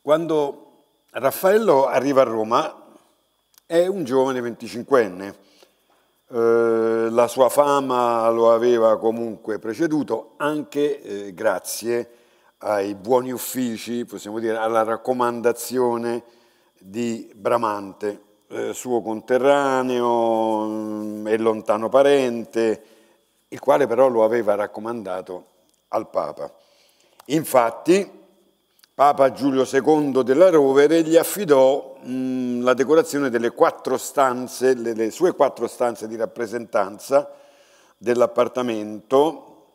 Quando Raffaello arriva a Roma è un giovane 25enne, eh, la sua fama lo aveva comunque preceduto anche eh, grazie ai buoni uffici, possiamo dire, alla raccomandazione di Bramante, eh, suo conterraneo mm, e lontano parente, il quale però lo aveva raccomandato al Papa. Infatti, Papa Giulio II della Rovere gli affidò mh, mm, la decorazione delle quattro stanze, delle sue quattro stanze di rappresentanza dell'appartamento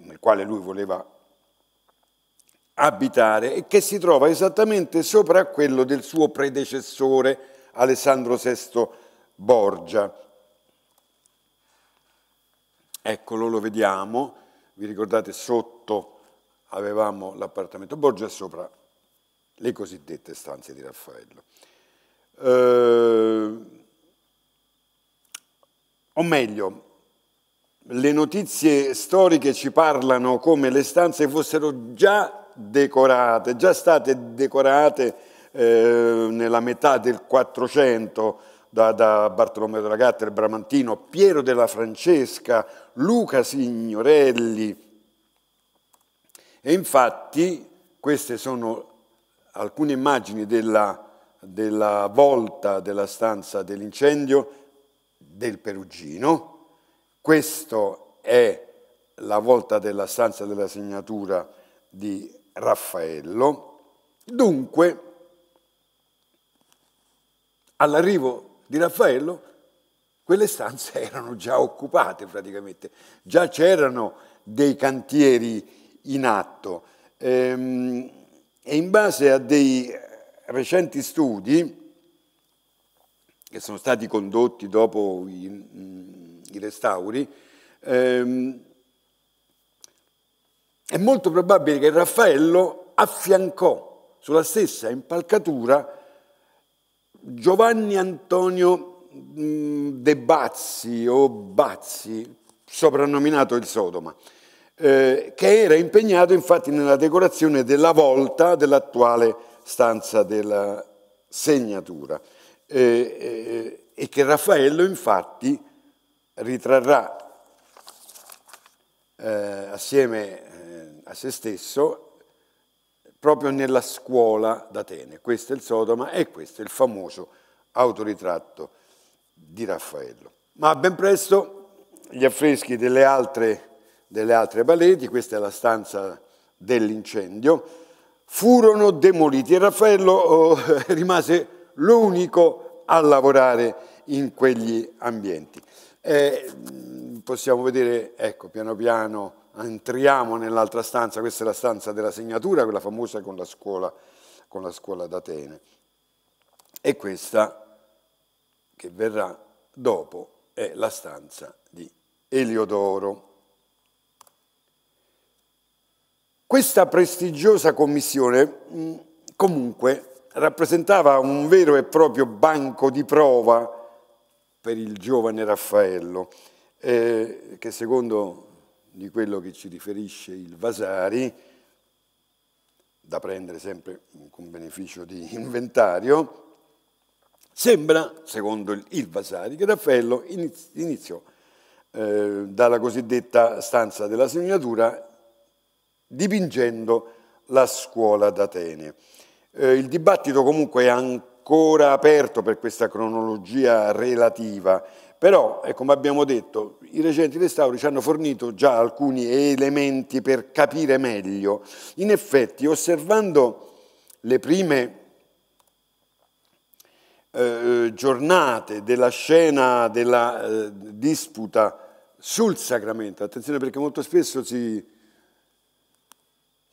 nel quale lui voleva abitare e che si trova esattamente sopra quello del suo predecessore Alessandro VI Borgia. Eccolo, lo vediamo, vi ricordate sotto avevamo l'appartamento Borgia sopra le cosiddette stanze di Raffaello. Eh, o meglio, le notizie storiche ci parlano come le stanze fossero già decorate, già state decorate eh, nella metà del 400 da, da Bartolomeo della Gatta, il Bramantino, Piero della Francesca, Luca Signorelli, e infatti queste sono alcune immagini della, della volta della stanza dell'incendio del Perugino. Questa è la volta della stanza della segnatura di Raffaello. Dunque, all'arrivo di Raffaello, quelle stanze erano già occupate praticamente, già c'erano dei cantieri in atto. Ehm, e, in base a dei recenti studi che sono stati condotti dopo i, mm, i restauri, ehm, è molto probabile che Raffaello affiancò sulla stessa impalcatura Giovanni Antonio mm, De Bazzi o Bazzi, soprannominato il Sodoma eh, che era impegnato infatti nella decorazione della volta dell'attuale stanza della segnatura eh, eh e che Raffaello infatti ritrarrà eh, assieme eh, a se stesso proprio nella scuola d'Atene. Questo è il Sodoma e questo è il famoso autoritratto di Raffaello. Ma ben presto gli affreschi delle altre delle altre pareti, questa è la stanza dell'incendio, furono demoliti e Raffaello oh, rimase l'unico a lavorare in quegli ambienti. E mm, possiamo vedere, ecco, piano piano entriamo nell'altra stanza, questa è la stanza della segnatura, quella famosa con la scuola, con la scuola d'Atene. E questa che verrà dopo è la stanza di Eliodoro. Questa prestigiosa commissione mm, comunque rappresentava un vero e proprio banco di prova per il giovane Raffaello, eh, che secondo di quello che ci riferisce il Vasari, da prendere sempre con beneficio di inventario, sembra, secondo il Vasari, che Raffaello iniziò eh, dalla cosiddetta stanza della segnatura dipingendo la scuola d'Atene. Eh, il dibattito comunque è ancora aperto per questa cronologia relativa, però, eh, come abbiamo detto, i recenti restauri ci hanno fornito già alcuni elementi per capire meglio. In effetti, osservando le prime eh, eh giornate della scena della eh, disputa sul sacramento, attenzione perché molto spesso si,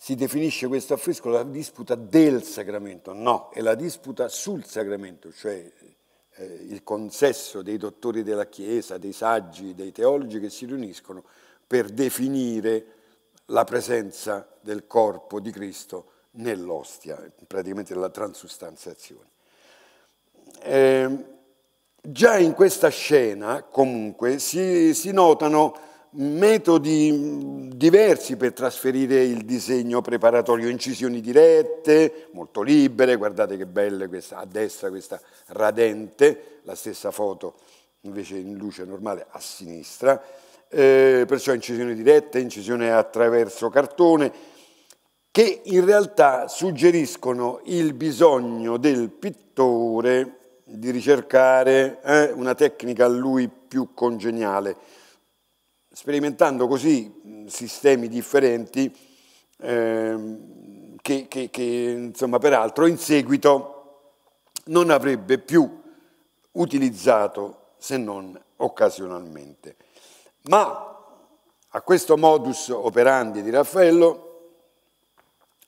si definisce questo affresco la disputa del sacramento, no, è la disputa sul sacramento, cioè eh, il consesso dei dottori della Chiesa, dei saggi, dei teologi che si riuniscono per definire la presenza del corpo di Cristo nell'ostia, praticamente la transustanziazione. Eh, già in questa scena comunque si, si notano metodi diversi per trasferire il disegno preparatorio, incisioni dirette, molto libere, guardate che belle questa, a destra questa radente, la stessa foto invece in luce normale a sinistra, eh, perciò incisione diretta, incisione attraverso cartone, che in realtà suggeriscono il bisogno del pittore di ricercare eh, una tecnica a lui più congeniale sperimentando così sistemi differenti ehm, che, che, che insomma, peraltro in seguito non avrebbe più utilizzato se non occasionalmente. Ma a questo modus operandi di Raffaello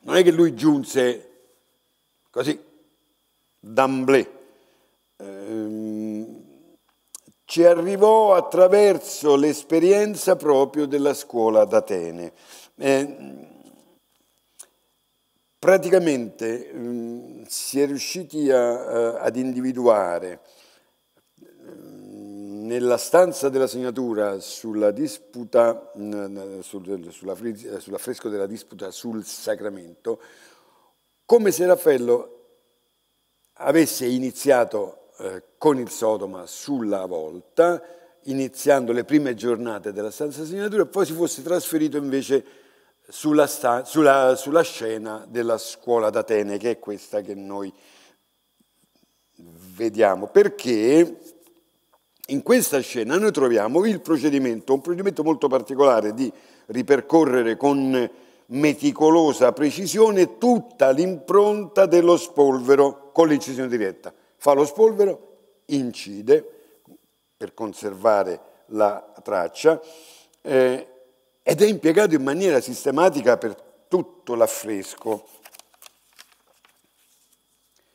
non è che lui giunse così, d'amblè, ehm, ci arrivò attraverso l'esperienza proprio della scuola d'Atene. Eh, praticamente mm, si è riusciti a, ad individuare mm, nella stanza della segnatura sulla disputa, mm, sull'affresco della disputa sul sacramento, come se Raffaello avesse iniziato eh, con il Sodoma sulla volta, iniziando le prime giornate della stanza segnatura, e poi si fosse trasferito invece sulla, sulla, sulla scena della scuola d'Atene, che è questa che noi vediamo. Perché in questa scena noi troviamo il procedimento, un procedimento molto particolare di ripercorrere con meticolosa precisione tutta l'impronta dello spolvero con l'incisione diretta. Fa lo spolvero, incide per conservare la traccia eh, ed è impiegato in maniera sistematica per tutto l'affresco.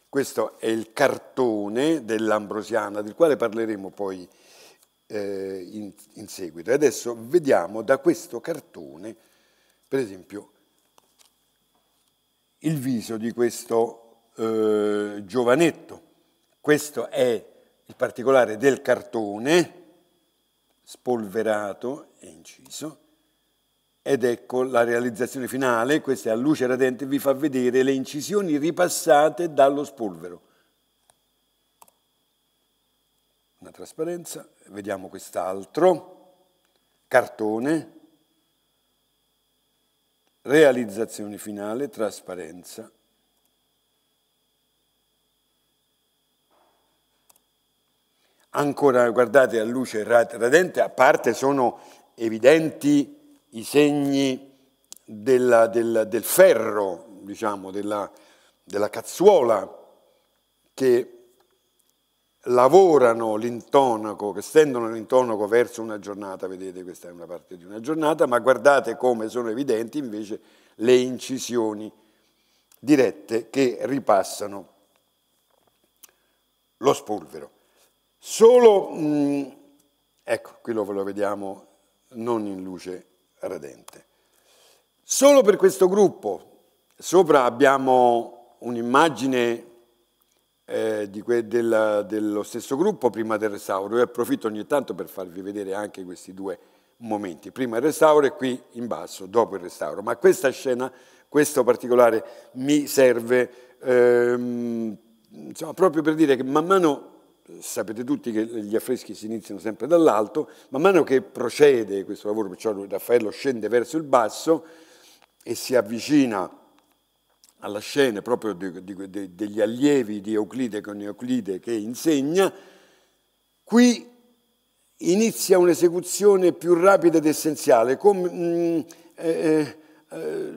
Questo è il cartone dell'Ambrosiana, del quale parleremo poi eh, in, in, seguito. E adesso vediamo da questo cartone, per esempio, il viso di questo eh, giovanetto. Questo è il particolare del cartone spolverato e inciso ed ecco la realizzazione finale, questa è a luce radente, vi fa vedere le incisioni ripassate dallo spolvero. Una trasparenza, vediamo quest'altro, cartone, realizzazione finale, trasparenza ancora guardate a luce radente, a parte sono evidenti i segni della, del, del, ferro, diciamo, della, della cazzuola che lavorano l'intonaco, che stendono l'intonaco verso una giornata, vedete questa è una parte di una giornata, ma guardate come sono evidenti invece le incisioni dirette che ripassano lo spolvero. Solo, mh, mm, ecco, qui lo, lo vediamo non in luce radente. Solo per questo gruppo, sopra abbiamo un'immagine eh, del, dello stesso gruppo prima del restauro. Io approfitto ogni tanto per farvi vedere anche questi due momenti, prima il restauro e qui in basso, dopo il restauro. Ma questa scena, questo particolare, mi serve ehm, insomma, proprio per dire che man mano sapete tutti che gli affreschi si iniziano sempre dall'alto, man mano che procede questo lavoro, perciò Raffaello scende verso il basso e si avvicina alla scena proprio di, di, di, degli allievi di Euclide con Euclide che insegna, qui inizia un'esecuzione più rapida ed essenziale, come, mh, mm, eh, eh, eh,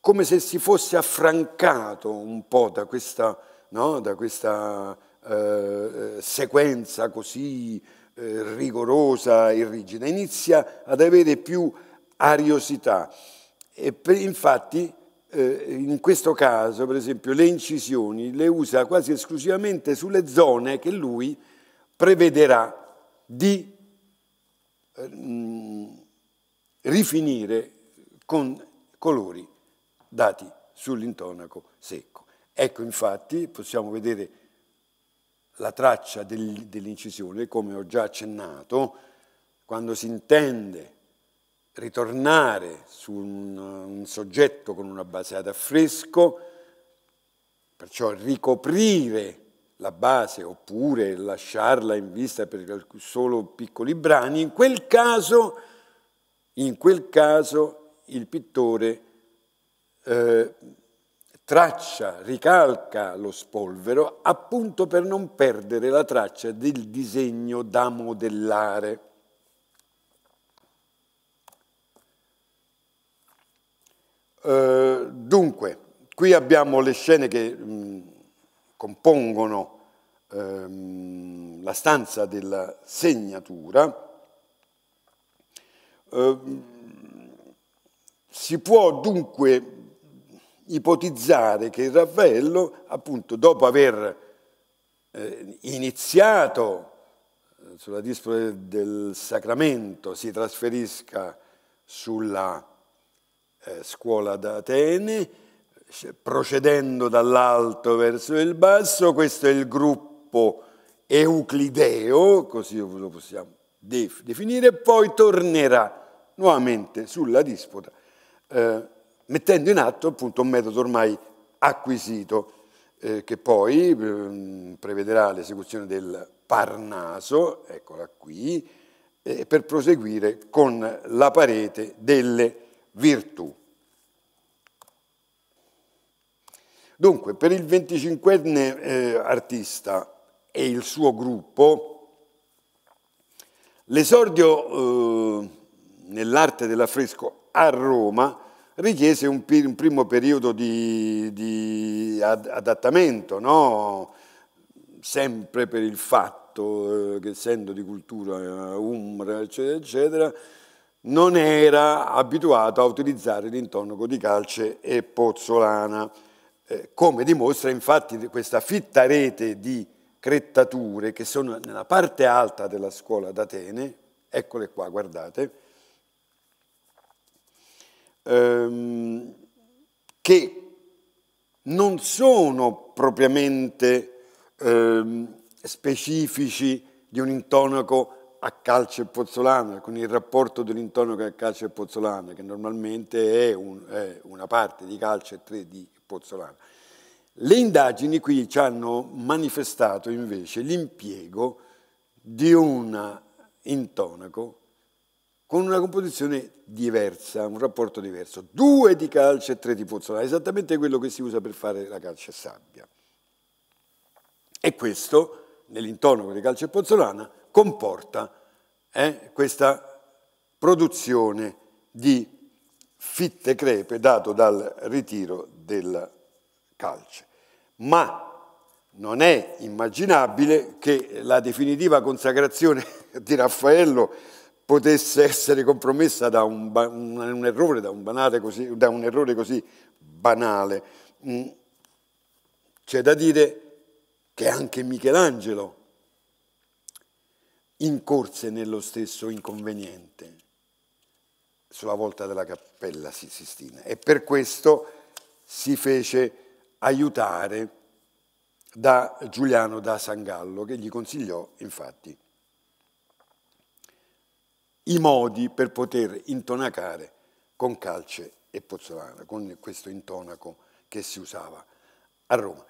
come se si fosse affrancato un po' da questa, no, da questa eh, sequenza così eh, rigorosa e rigida, inizia ad avere più ariosità. E per, infatti eh, in questo caso, per esempio, le incisioni le usa quasi esclusivamente sulle zone che lui prevederà di eh, rifinire con colori dati sull'intonaco secco. Ecco infatti, possiamo vedere la traccia dell'incisione, come ho già accennato, quando si intende ritornare su un, un soggetto con una base ad affresco, perciò ricoprire la base oppure lasciarla in vista per solo piccoli brani, in quel caso, in quel caso il pittore eh, traccia, ricalca lo spolvero appunto per non perdere la traccia del disegno da modellare. Eh, dunque, qui abbiamo le scene che mh, compongono ehm, la stanza della segnatura. Eh, si può dunque ipotizzare che Raffaello, appunto, dopo aver eh, iniziato eh, sulla disputa del sacramento, si trasferisca sulla eh, scuola d'Atene, procedendo dall'alto verso il basso, questo è il gruppo euclideo, così lo possiamo definire, poi tornerà nuovamente sulla disputa eh, mettendo in atto appunto un metodo ormai acquisito eh, che poi eh, prevederà l'esecuzione del Parnaso, eccola qui, eh, per proseguire con la parete delle virtù. Dunque, per il 25enne eh, artista e il suo gruppo, l'esordio eh, nell'arte dell'affresco a Roma richiese un, un primo periodo di, di adattamento, no? sempre per il fatto eh, che essendo di cultura eh, umbra, eccetera, eccetera, non era abituato a utilizzare l'intonaco di calce e pozzolana, eh, come dimostra infatti questa fitta rete di crettature che sono nella parte alta della scuola d'Atene, eccole qua, guardate, ehm, che non sono propriamente ehm, specifici di un intonaco a calce e pozzolana, con il rapporto dell'intonaco a calce e pozzolana, che normalmente è, un, è una parte di calce e tre di pozzolana. Le indagini qui ci hanno manifestato invece l'impiego di un intonaco con una composizione diversa, un rapporto diverso. Due di calce e tre di pozzola, esattamente quello che si usa per fare la calce e sabbia. E questo, nell'intonaco di calce e pozzolana, comporta eh, questa produzione di fitte crepe dato dal ritiro del calce. Ma non è immaginabile che la definitiva consacrazione di Raffaello potesse essere compromessa da un, un, un errore, da un, così, da un, errore così banale. Mm. C'è da dire che anche Michelangelo incorse nello stesso inconveniente sulla volta della cappella Sistina e per questo si fece aiutare da Giuliano da Sangallo che gli consigliò infatti i modi per poter intonacare con calce e pozzolana, con questo intonaco che si usava a Roma.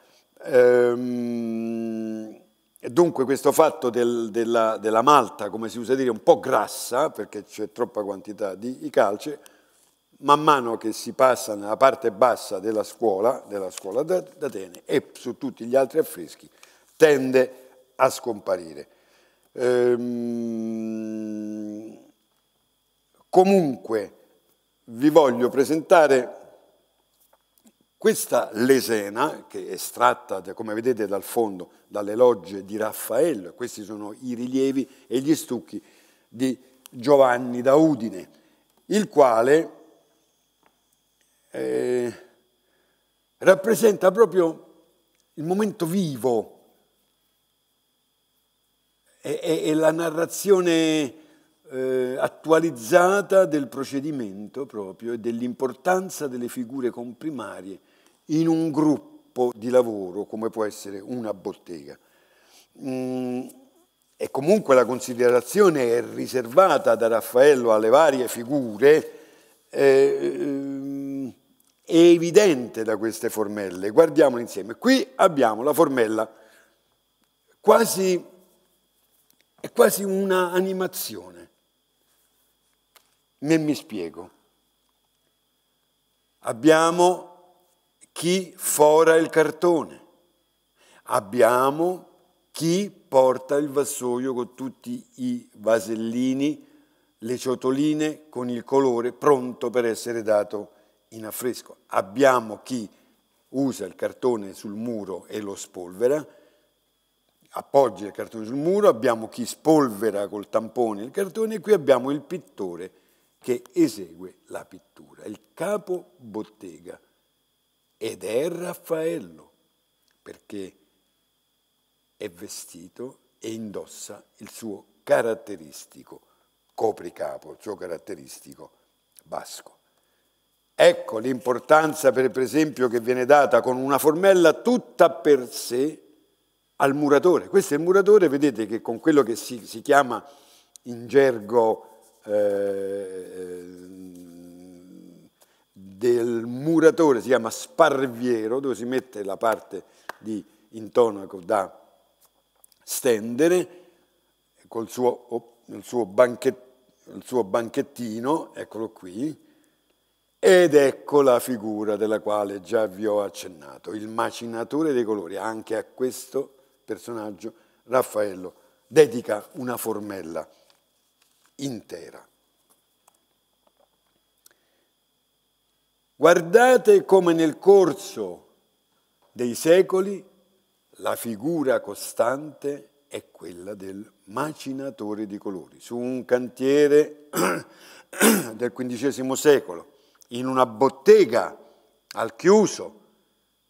Ehm, dunque questo fatto del, della, della, malta, come si usa dire, un po' grassa, perché c'è troppa quantità di calce, man mano che si passa nella parte bassa della scuola, della scuola d'Atene e su tutti gli altri affreschi, tende a scomparire. Ehm, Comunque vi voglio presentare questa lesena, che è estratta, come vedete, dal fondo, dalle logge di Raffaello, questi sono i rilievi e gli stucchi di Giovanni da Udine, il quale eh, rappresenta proprio il momento vivo e, e, e la narrazione eh, attualizzata del procedimento proprio e dell'importanza delle figure comprimarie in un gruppo di lavoro come può essere una bottega. Mm, e comunque la considerazione è riservata da Raffaello alle varie figure, eh, eh è evidente da queste formelle. Guardiamole insieme. Qui abbiamo la formella, quasi, è quasi una animazione né mi spiego. Abbiamo chi fora il cartone, abbiamo chi porta il vassoio con tutti i vasellini, le ciotoline con il colore pronto per essere dato in affresco. Abbiamo chi usa il cartone sul muro e lo spolvera, appoggia il cartone sul muro, abbiamo chi spolvera col tampone il cartone e qui abbiamo il pittore che esegue la pittura, il capo bottega, ed è Raffaello, perché è vestito e indossa il suo caratteristico copricapo, il suo caratteristico basco. Ecco l'importanza, per esempio, che viene data con una formella tutta per sé al muratore. Questo è il muratore, vedete che con quello che si, si chiama in gergo eh, del muratore, si chiama sparviero, dove si mette la parte di intonaco da stendere, col suo, il suo, banchet, il suo banchettino, eccolo qui, ed ecco la figura della quale già vi ho accennato, il macinatore dei colori. Anche a questo personaggio Raffaello dedica una formella intera. Guardate come nel corso dei secoli la figura costante è quella del macinatore di colori. Su un cantiere del XV secolo, in una bottega al chiuso,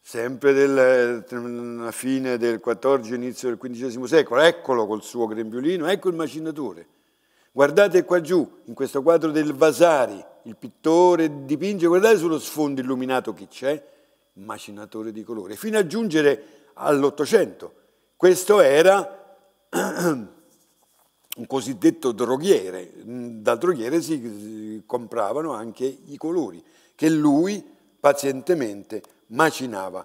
sempre della fine del XIV, inizio del XV secolo, eccolo col suo grembiulino, ecco il macinatore. Guardate qua giù, in questo quadro del Vasari, il pittore dipinge, guardate sullo sfondo illuminato chi c'è, macinatore di colore, fino a giungere all'Ottocento. Questo era un cosiddetto droghiere, dal droghiere si compravano anche i colori che lui pazientemente macinava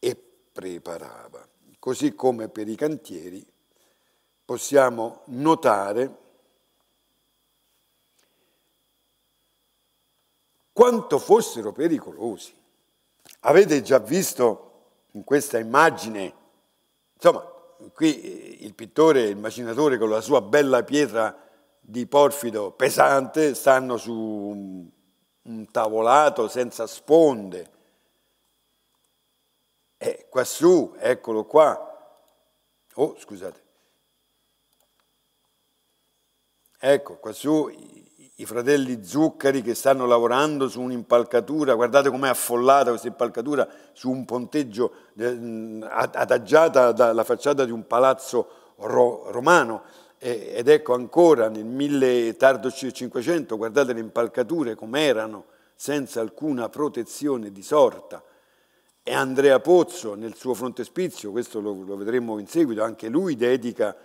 e preparava, così come per i cantieri possiamo notare quanto fossero pericolosi. Avete già visto in questa immagine, insomma, qui eh, il pittore, il macinatore con la sua bella pietra di porfido pesante stanno su un tavolato senza sponde. E eh, quassù, eccolo qua. Oh, scusate. Ecco, qua su i fratelli Zuccari che stanno lavorando su un'impalcatura, guardate com'è affollata questa impalcatura su un ponteggio eh, adagiata dalla facciata di un palazzo ro romano. Ed ecco ancora nel 1000 tardo 500, guardate le impalcature com'erano, senza alcuna protezione di sorta. E Andrea Pozzo nel suo frontespizio, questo lo, lo vedremo in seguito, anche lui dedica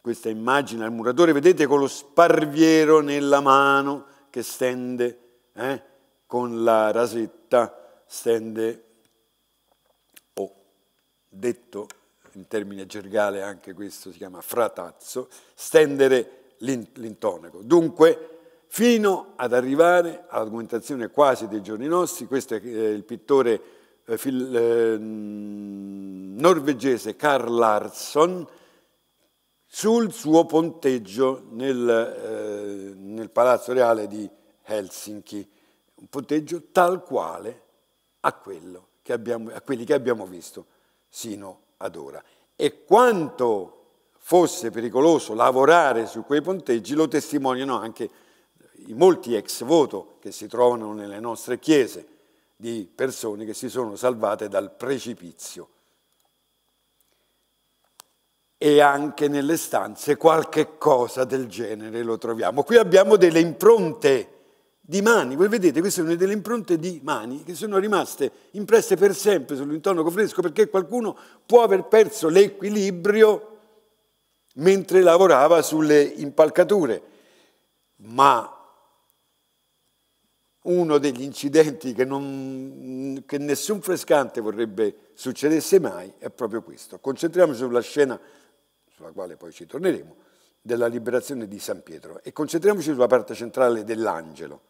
questa immagine al muratore, vedete con lo sparviero nella mano che stende, eh, con la rasetta stende, o oh, detto in termine gergale anche questo si chiama fratazzo, stendere l'intonaco. Dunque, fino ad arrivare all'argomentazione quasi dei giorni nostri, questo è eh, il pittore eh, eh, mm, norvegese Carl Larsson, sul suo ponteggio nel, eh, nel Palazzo Reale di Helsinki, un ponteggio tal quale a, che abbiamo, a quelli che abbiamo visto sino ad ora. E quanto fosse pericoloso lavorare su quei ponteggi lo testimoniano anche i molti ex voto che si trovano nelle nostre chiese, di persone che si sono salvate dal precipizio e anche nelle stanze qualche cosa del genere lo troviamo. Qui abbiamo delle impronte di mani, voi vedete queste sono delle impronte di mani che sono rimaste impresse per sempre sull'intonaco fresco perché qualcuno può aver perso l'equilibrio mentre lavorava sulle impalcature, ma uno degli incidenti che, non, che nessun frescante vorrebbe succedesse mai è proprio questo. Concentriamoci sulla scena sulla quale poi ci torneremo, della liberazione di San Pietro. E concentriamoci sulla parte centrale dell'angelo.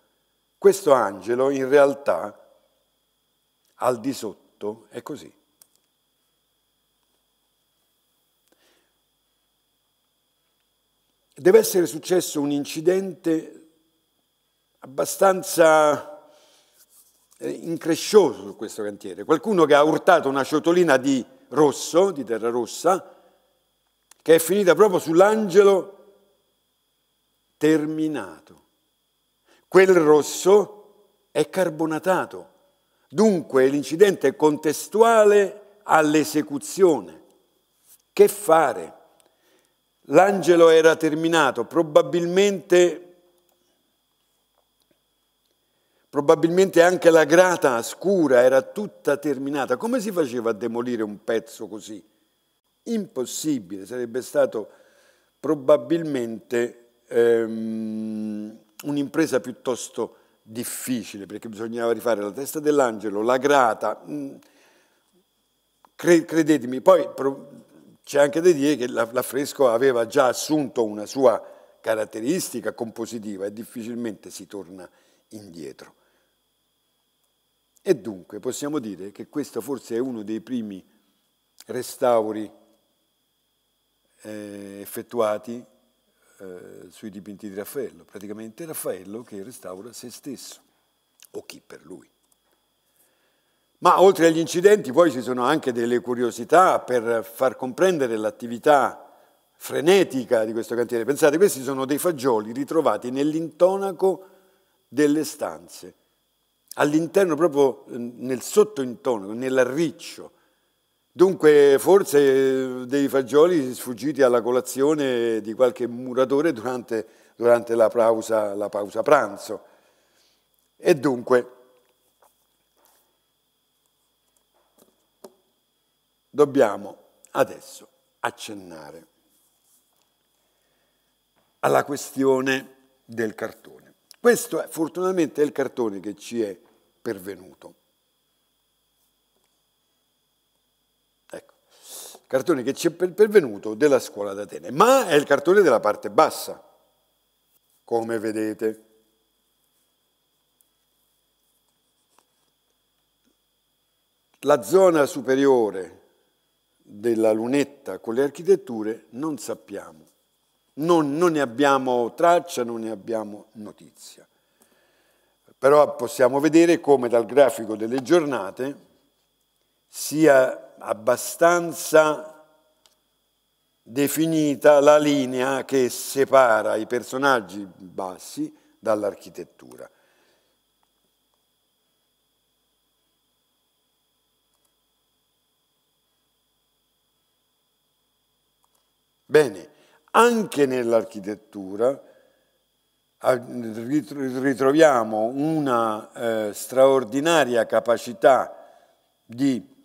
Questo angelo in realtà al di sotto è così. Deve essere successo un incidente abbastanza eh, increscioso su questo cantiere. Qualcuno che ha urtato una ciotolina di rosso, di terra rossa, che è finita proprio sull'angelo terminato. Quel rosso è carbonatato, dunque l'incidente è contestuale all'esecuzione. Che fare? L'angelo era terminato, probabilmente Probabilmente anche la grata scura era tutta terminata. Come si faceva a demolire un pezzo così? impossibile, sarebbe stato probabilmente ehm, un'impresa piuttosto difficile, perché bisognava rifare la testa dell'angelo, la grata, mm, Cre credetemi, poi c'è anche da dire che l'affresco aveva già assunto una sua caratteristica compositiva e difficilmente si torna indietro. E dunque possiamo dire che questo forse è uno dei primi restauri eh, effettuati eh, sui dipinti di Raffaello, praticamente Raffaello che restaura se stesso, o chi per lui. Ma oltre agli incidenti poi ci sono anche delle curiosità per far comprendere l'attività frenetica di questo cantiere. Pensate, questi sono dei fagioli ritrovati nell'intonaco delle stanze, all'interno proprio eh, nel sottointonaco, nell'arriccio Dunque, forse eh, dei fagioli sfuggiti alla colazione di qualche muratore durante, durante la, pausa, la pausa pranzo. E dunque, dobbiamo adesso accennare alla questione del cartone. Questo è fortunatamente il cartone che ci è pervenuto. cartone che ci è pervenuto della scuola d'Atene, ma è il cartone della parte bassa, come vedete. La zona superiore della lunetta con le architetture non sappiamo, non, non ne abbiamo traccia, non ne abbiamo notizia. Però possiamo vedere come dal grafico delle giornate sia abbastanza definita la linea che separa i personaggi bassi dall'architettura. Bene, anche nell'architettura ritroviamo una eh, straordinaria capacità di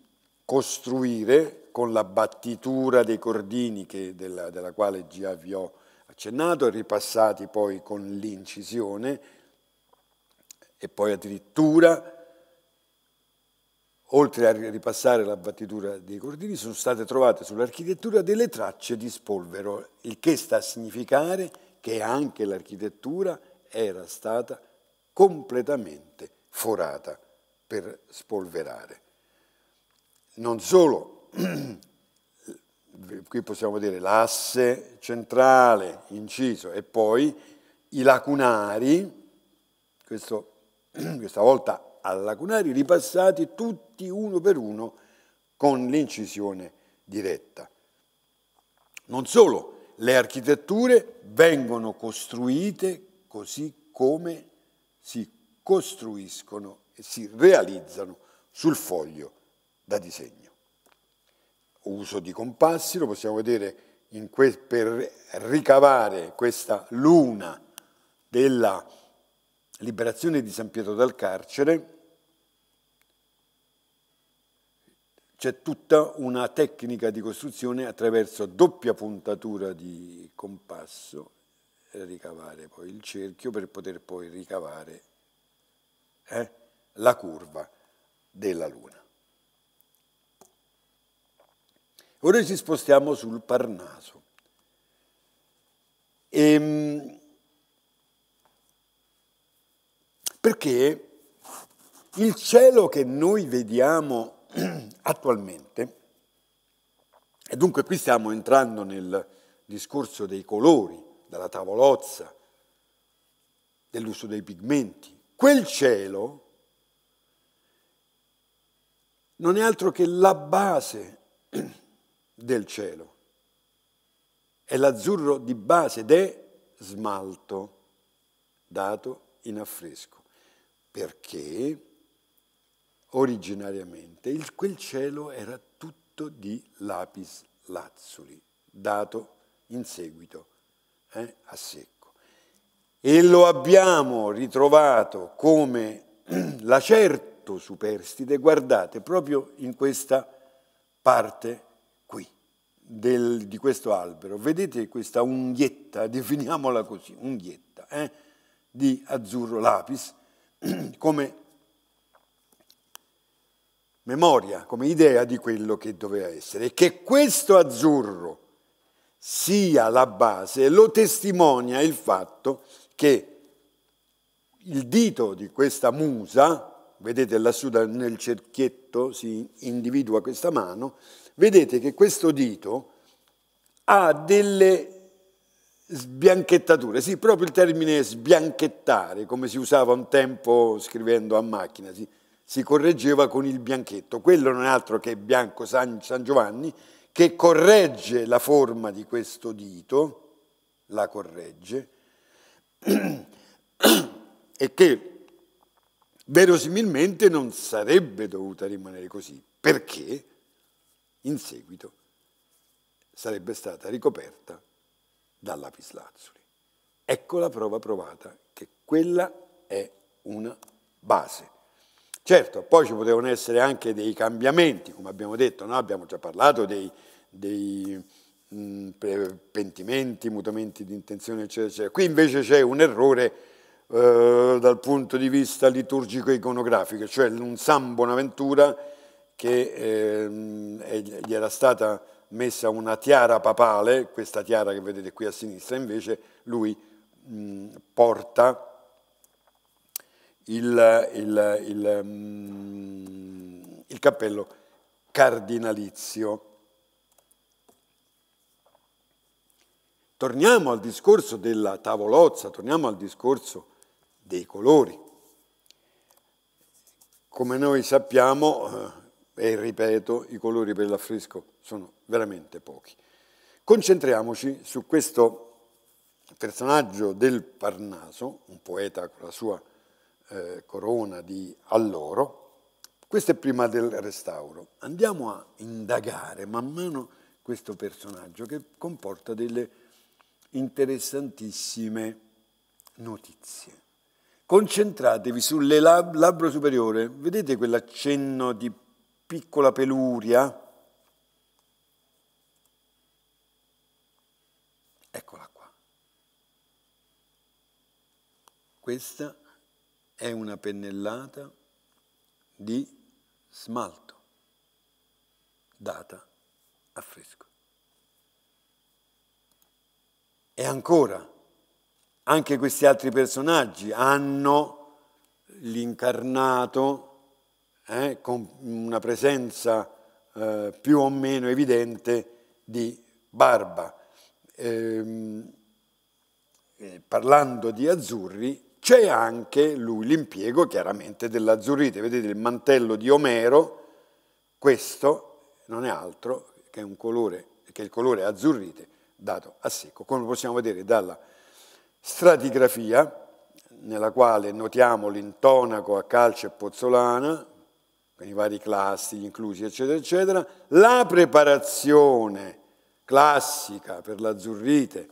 costruire con la battitura dei cordini che, della, della quale già vi ho accennato, ripassati poi con l'incisione e poi addirittura oltre a ripassare la battitura dei cordini, sono state trovate sull'architettura delle tracce di spolvero, il che sta a significare che anche l'architettura era stata completamente forata per spolverare non solo, qui possiamo vedere l'asse centrale, inciso, e poi i lacunari, questo, questa volta a lacunari, ripassati tutti uno per uno con l'incisione diretta. Non solo, le architetture vengono costruite così come si costruiscono e si realizzano sul foglio da disegno. Uso di compassi, lo possiamo vedere per ricavare questa luna della liberazione di San Pietro dal carcere, c'è tutta una tecnica di costruzione attraverso doppia puntatura di compasso, ricavare poi il cerchio per poter poi ricavare eh, la curva della luna. Ora ci spostiamo sul Parnaso. E, ehm, perché il cielo che noi vediamo attualmente, e dunque qui stiamo entrando nel discorso dei colori, della tavolozza, dell'uso dei pigmenti, quel cielo non è altro che la base del cielo. È l'azzurro di base ed è smalto, dato in affresco, perché originariamente il, quel cielo era tutto di lapis lazzuli, dato in seguito eh, a secco. E lo abbiamo ritrovato come lacerto superstite, guardate, proprio in questa parte del, di questo albero. Vedete questa unghietta, definiamola così, unghietta, eh, di azzurro lapis, come memoria, come idea di quello che doveva essere. E che questo azzurro sia la base lo testimonia il fatto che il dito di questa musa, vedete lassù nel cerchietto si individua questa mano, vedete che questo dito ha delle sbianchettature, sì, proprio il termine sbianchettare, come si usava un tempo scrivendo a macchina, sì, si correggeva con il bianchetto. Quello non è altro che Bianco San, San Giovanni che corregge la forma di questo dito, la corregge, e che verosimilmente non sarebbe dovuta rimanere così. Perché? in seguito sarebbe stata ricoperta da lapislazzuli. Ecco la prova provata che quella è una base. Certo, poi ci potevano essere anche dei cambiamenti, come abbiamo detto, no? abbiamo già parlato dei, dei mh, mm, pentimenti, mutamenti di intenzione, eccetera, eccetera. Qui invece c'è un errore eh, dal punto di vista liturgico-iconografico, cioè un San Bonaventura che eh, gli era stata messa una tiara papale, questa tiara che vedete qui a sinistra, invece lui mh, porta il, il, il, mh, il cappello cardinalizio. Torniamo al discorso della tavolozza, torniamo al discorso dei colori. Come noi sappiamo, eh, e ripeto, i colori per l'affresco sono veramente pochi. Concentriamoci su questo personaggio del Parnaso, un poeta con la sua eh, corona di alloro. Questo è prima del restauro. Andiamo a indagare man mano questo personaggio che comporta delle interessantissime notizie. Concentratevi sul labbro superiore, vedete quell'accenno di piccola peluria. Eccola qua. Questa è una pennellata di smalto data a fresco. E ancora, anche questi altri personaggi hanno l'incarnato eh, con una presenza eh, più o meno evidente di barba. Ehm, eh, parlando di azzurri, c'è anche lui l'impiego chiaramente dell'azzurrite. Vedete il mantello di Omero, questo non è altro che, un colore, che il colore azzurrite dato a secco, come possiamo vedere dalla stratigrafia nella quale notiamo l'intonaco a calce e pozzolana, con i vari classi inclusi, eccetera, eccetera, la preparazione classica per l'azzurrite,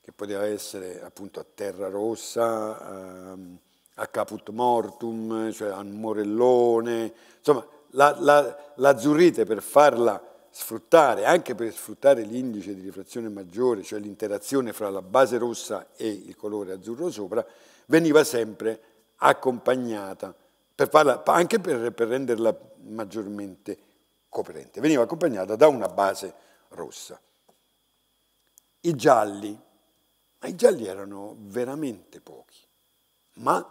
che poteva essere appunto a terra rossa, ehm, a caput mortum, cioè a morellone, insomma, l'azzurrite la, la, per farla sfruttare, anche per sfruttare l'indice di rifrazione maggiore, cioè l'interazione fra la base rossa e il colore azzurro sopra, veniva sempre accompagnata per farla, anche per, per renderla maggiormente coprente. Veniva accompagnata da una base rossa. I gialli, ma i gialli erano veramente pochi, ma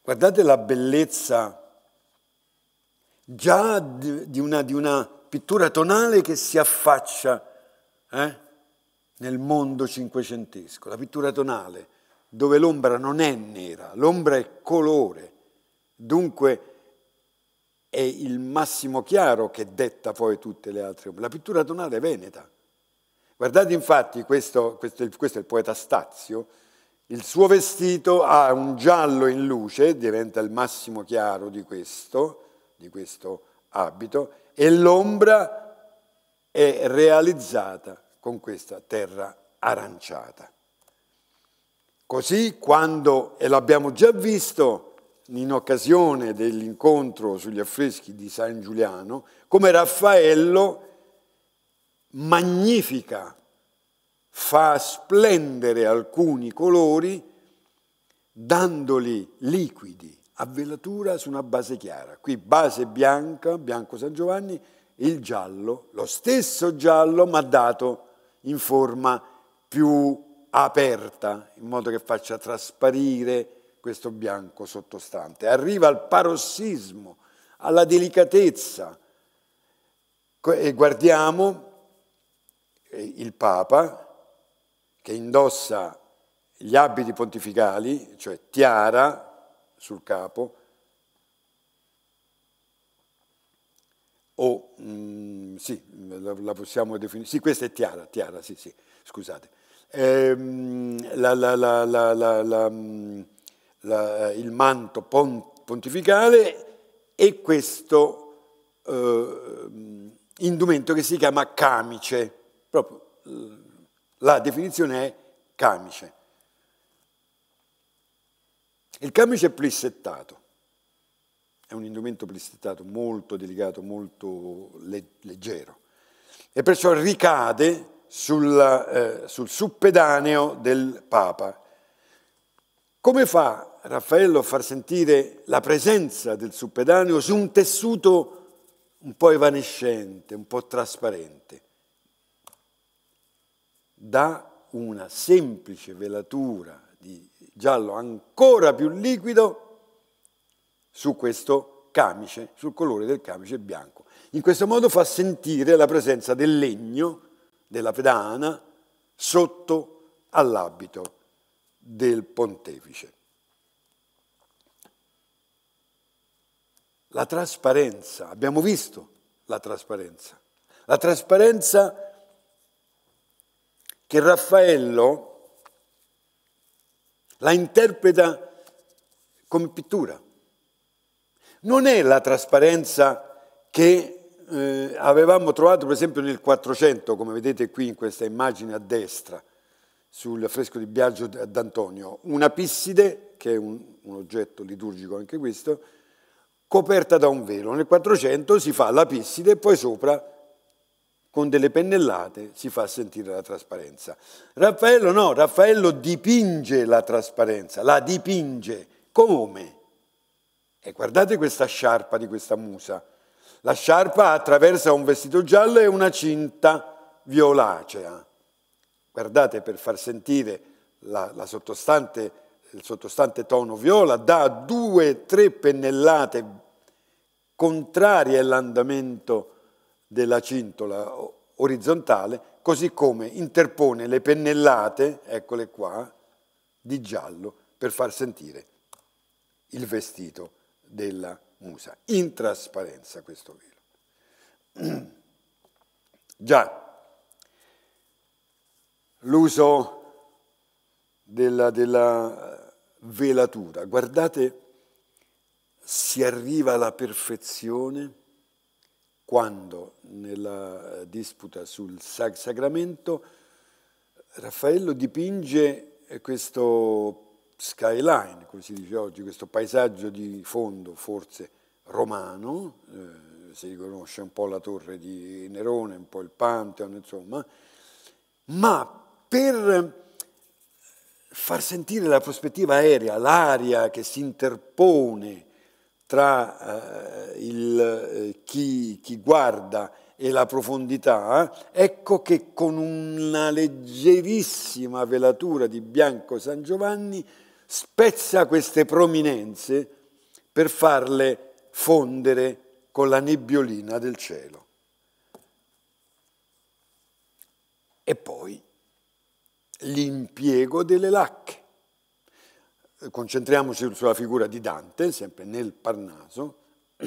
guardate la bellezza già di una, di una pittura tonale che si affaccia eh, nel mondo cinquecentesco, la pittura tonale dove l'ombra non è nera, l'ombra è colore, dunque è il massimo chiaro che detta poi tutte le altre ombre. La pittura tonale è veneta. Guardate infatti, questo, questo, questo è il poeta Stazio, il suo vestito ha un giallo in luce, diventa il massimo chiaro di questo, di questo abito, e l'ombra è realizzata con questa terra aranciata. Così quando, e l'abbiamo già visto in occasione dell'incontro sugli affreschi di San Giuliano, come Raffaello magnifica, fa splendere alcuni colori dandoli liquidi, a velatura su una base chiara. Qui base bianca, bianco San Giovanni, il giallo, lo stesso giallo ma dato in forma più aperta in modo che faccia trasparire questo bianco sottostante. Arriva al parossismo, alla delicatezza e guardiamo eh, il Papa che indossa gli abiti pontificali, cioè tiara sul capo, o mm, sì, la, la, possiamo definire, sì, questa è tiara, tiara, sì, sì, scusate, ehm, la, la, mm, eh, il manto pontificale e questo eh, indumento che si chiama camice, proprio eh, la definizione è camice. Il camice è plissettato, è un indumento plissettato molto delicato, molto leggero e perciò ricade sul, eh, sul suppedaneo del Papa. Come fa Raffaello a far sentire la presenza del suppedaneo su un tessuto un po' evanescente, un po' trasparente? Da una semplice velatura di giallo ancora più liquido su questo camice, sul colore del camice bianco. In questo modo fa sentire la presenza del legno della pedana sotto all'abito del pontefice. La trasparenza, abbiamo visto la trasparenza, la trasparenza che Raffaello la interpreta come pittura. Non è la trasparenza che eh, avevamo trovato per esempio nel 400, come vedete qui in questa immagine a destra, sul fresco di Biagio d'Antonio, una pisside, che è un, un oggetto liturgico anche questo, coperta da un velo. Nel 400 si fa la pisside e poi sopra con delle pennellate si fa sentire la trasparenza. Raffaello no, Raffaello dipinge la trasparenza, la dipinge. Come? E guardate questa sciarpa di questa musa la sciarpa attraversa un vestito giallo e una cinta violacea. Guardate per far sentire la, la sottostante, il sottostante tono viola, da due, tre pennellate contrarie all'andamento della cintola orizzontale, così come interpone le pennellate, eccole qua, di giallo per far sentire il vestito della cintola. Musa, in trasparenza questo velo. Già, l'uso della, della eh, velatura, guardate, si arriva alla perfezione quando nella eh, disputa sul sacramento Raffaello dipinge questo skyline, come si dice oggi, questo paesaggio di fondo forse romano, eh, si riconosce un po' la torre di Nerone, un po' il Pantheon, insomma, ma per far sentire la prospettiva aerea, l'aria che si interpone tra eh, il, eh, chi, chi, guarda e la profondità, ecco che con una leggerissima velatura di bianco San Giovanni spezza queste prominenze per farle fondere con la nebbiolina del cielo. E poi l'impiego delle lacche. Concentriamoci sulla figura di Dante, sempre nel Parnaso,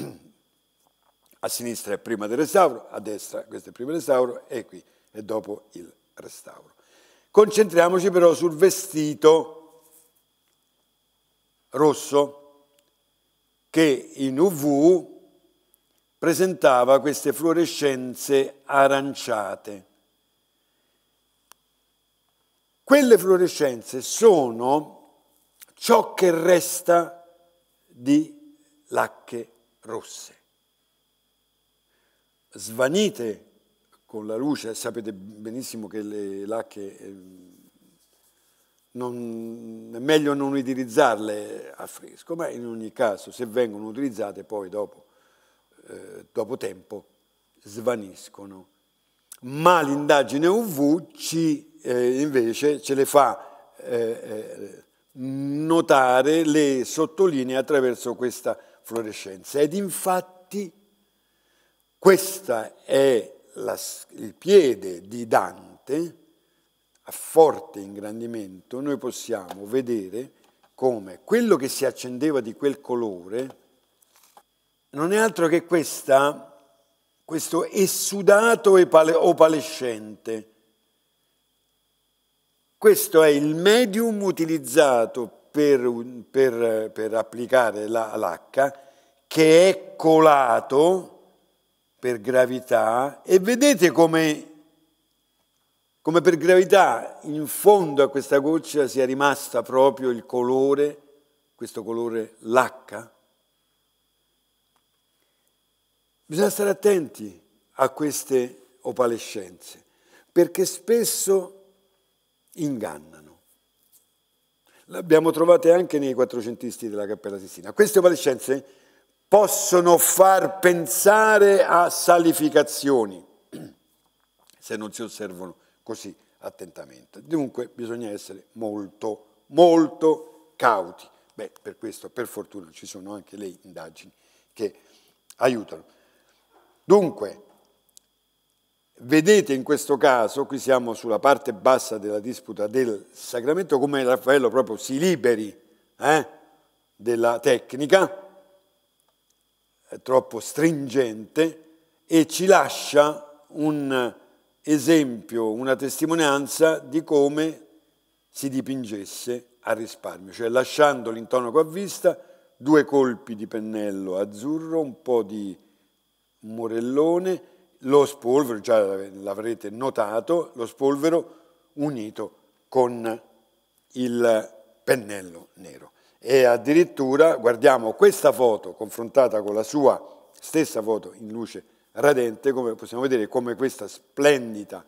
a sinistra è prima del restauro, a destra questo è prima del restauro e qui è dopo il restauro. Concentriamoci però sul vestito rosso che in UV presentava queste fluorescenze aranciate. Quelle fluorescenze sono ciò che resta di lacche rosse. Svanite con la luce, sapete benissimo che le lacche ehm, non, è meglio non utilizzarle a fresco, ma in ogni caso se vengono utilizzate poi dopo, eh, dopo tempo svaniscono. Ma l'indagine UV ci, eh, invece ce le fa eh, eh notare, le sottolinea attraverso questa fluorescenza. Ed infatti questo è la, il piede di Dante, forte ingrandimento, noi possiamo vedere come quello che si accendeva di quel colore non è altro che questa, questo essudato opalescente. Questo è il medium utilizzato per, per, per applicare la lacca che è colato per gravità e vedete come come per gravità in fondo a questa goccia sia rimasta proprio il colore, questo colore lacca. Bisogna stare attenti a queste opalescenze, perché spesso ingannano. L'abbiamo trovate anche nei quattrocentisti della Cappella Sistina. Queste opalescenze possono far pensare a salificazioni, se non si osservano così attentamente. Dunque bisogna essere molto, molto cauti. Beh, per questo, per fortuna, ci sono anche le indagini che aiutano. Dunque, vedete in questo caso, qui siamo sulla parte bassa della disputa del sacramento, come Raffaello proprio si liberi eh, della tecnica troppo stringente e ci lascia un esempio, una testimonianza di come si dipingesse a risparmio, cioè lasciando l'intonaco a vista, due colpi di pennello azzurro, un po' di morellone, lo spolvero, già l'avrete notato, lo spolvero unito con il pennello nero. E addirittura guardiamo questa foto confrontata con la sua stessa foto in luce radente, come possiamo vedere, come questa splendida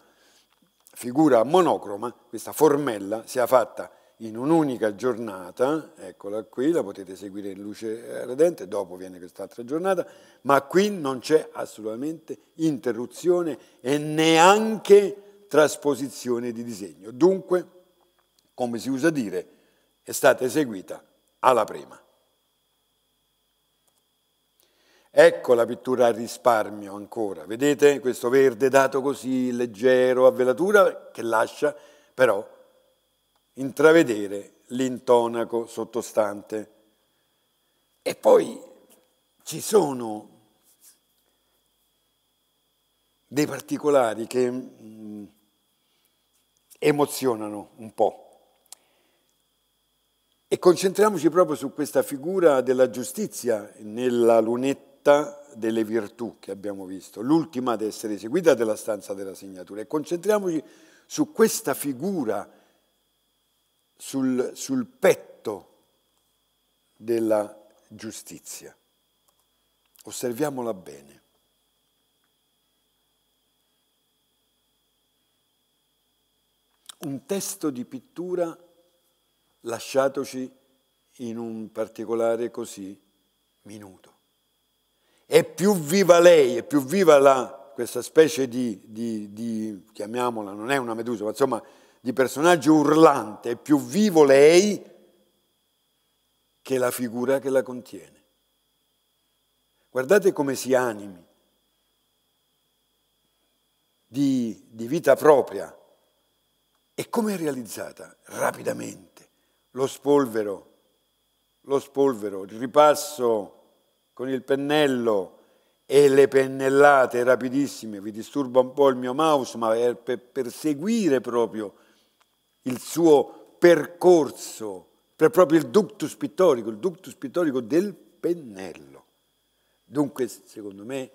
figura monocroma, questa formella, sia fatta in un'unica giornata, eccola qui, la potete seguire in luce eh, radente, dopo viene quest'altra giornata, ma qui non c'è assolutamente interruzione e neanche trasposizione di disegno. Dunque, come si usa dire, è stata eseguita alla prima. Ecco la pittura a risparmio ancora, vedete questo verde dato così leggero a velatura che lascia però intravedere l'intonaco sottostante. E poi ci sono dei particolari che mm, emozionano un po'. E concentriamoci proprio su questa figura della giustizia nella lunetta vetta delle virtù che abbiamo visto, l'ultima ad essere eseguita della stanza della segnatura. E concentriamoci su questa figura, sul, sul petto della giustizia. Osserviamola bene. un testo di pittura lasciatoci in un particolare così minuto è più viva lei, è più viva la, questa specie di, di, di, chiamiamola, non è una medusa, ma insomma, di personaggio urlante, è più vivo lei che la figura che la contiene. Guardate come si animi di, di vita propria e come è realizzata rapidamente lo spolvero, lo spolvero, il ripasso con il pennello e le pennellate rapidissime, vi disturba un po' il mio mouse, ma è per seguire proprio il suo percorso, per proprio il ductus pittorico, il ductus pittorico del pennello. Dunque, secondo me,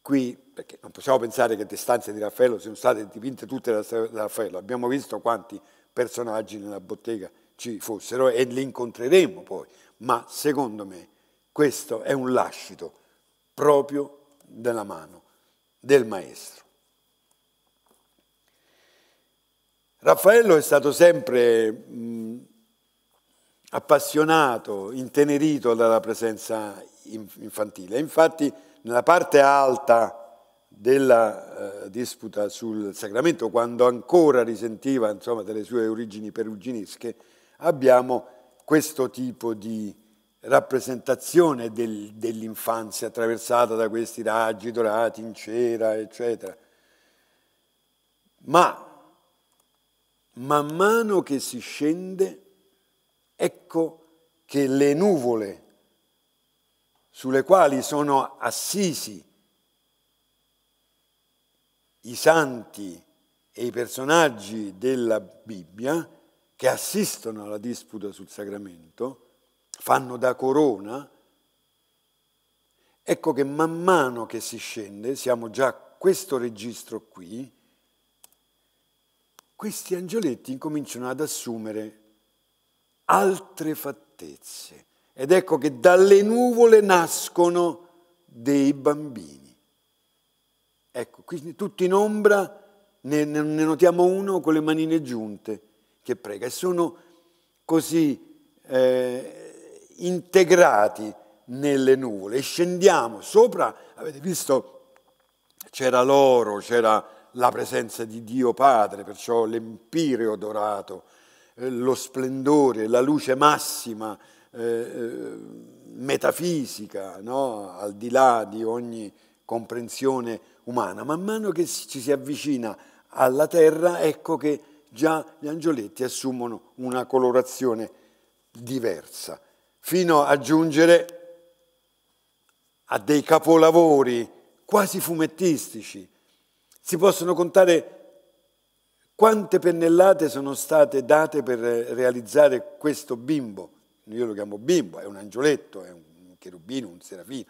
qui, perché non possiamo pensare che le stanze di Raffaello siano state dipinte tutte da Raffaello, abbiamo visto quanti personaggi nella bottega ci fossero e li incontreremo poi, ma secondo me questo è un lascito proprio della mano del maestro. Raffaello è stato sempre mh, appassionato, intenerito dalla presenza infantile. Infatti nella parte alta della eh, disputa sul sacramento, quando ancora risentiva insomma, delle sue origini peruginesche, abbiamo questo tipo di rappresentazione del, dell'infanzia attraversata da questi raggi dorati in cera, eccetera. Ma man mano che si scende, ecco che le nuvole sulle quali sono assisi i santi e i personaggi della Bibbia che assistono alla disputa sul sacramento, fanno da corona, ecco che man mano che si scende, siamo già a questo registro qui, questi angioletti incominciano ad assumere altre fattezze. Ed ecco che dalle nuvole nascono dei bambini. Ecco, quindi tutti in ombra, ne, ne, notiamo uno con le manine giunte che prega. E sono così eh, integrati nelle nuvole e scendiamo sopra, avete visto, c'era l'oro, c'era la presenza di Dio Padre, perciò l'empire odorato, eh, lo splendore, la luce massima eh, eh, metafisica, no? al di là di ogni comprensione umana. Man mano che ci si avvicina alla terra, ecco che già gli angioletti assumono una colorazione diversa fino a giungere a dei capolavori quasi fumettistici. Si possono contare quante pennellate sono state date per realizzare questo bimbo. Io lo chiamo bimbo, è un angioletto, è un cherubino, un serafino.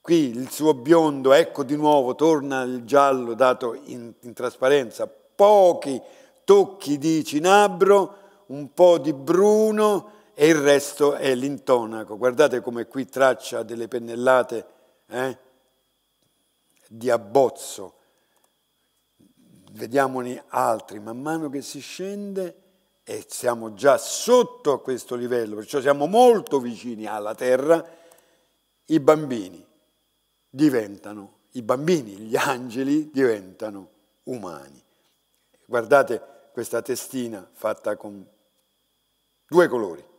Qui il suo biondo, ecco di nuovo, torna il giallo dato in, in trasparenza. Pochi tocchi di cinabro, un po' di bruno, e il resto è l'intonaco. Guardate come qui traccia delle pennellate eh, di abbozzo. Vediamone altri, man mano che si scende e siamo già sotto a questo livello, perciò siamo molto vicini alla terra, i bambini diventano, i bambini, gli angeli diventano umani. Guardate questa testina fatta con due colori.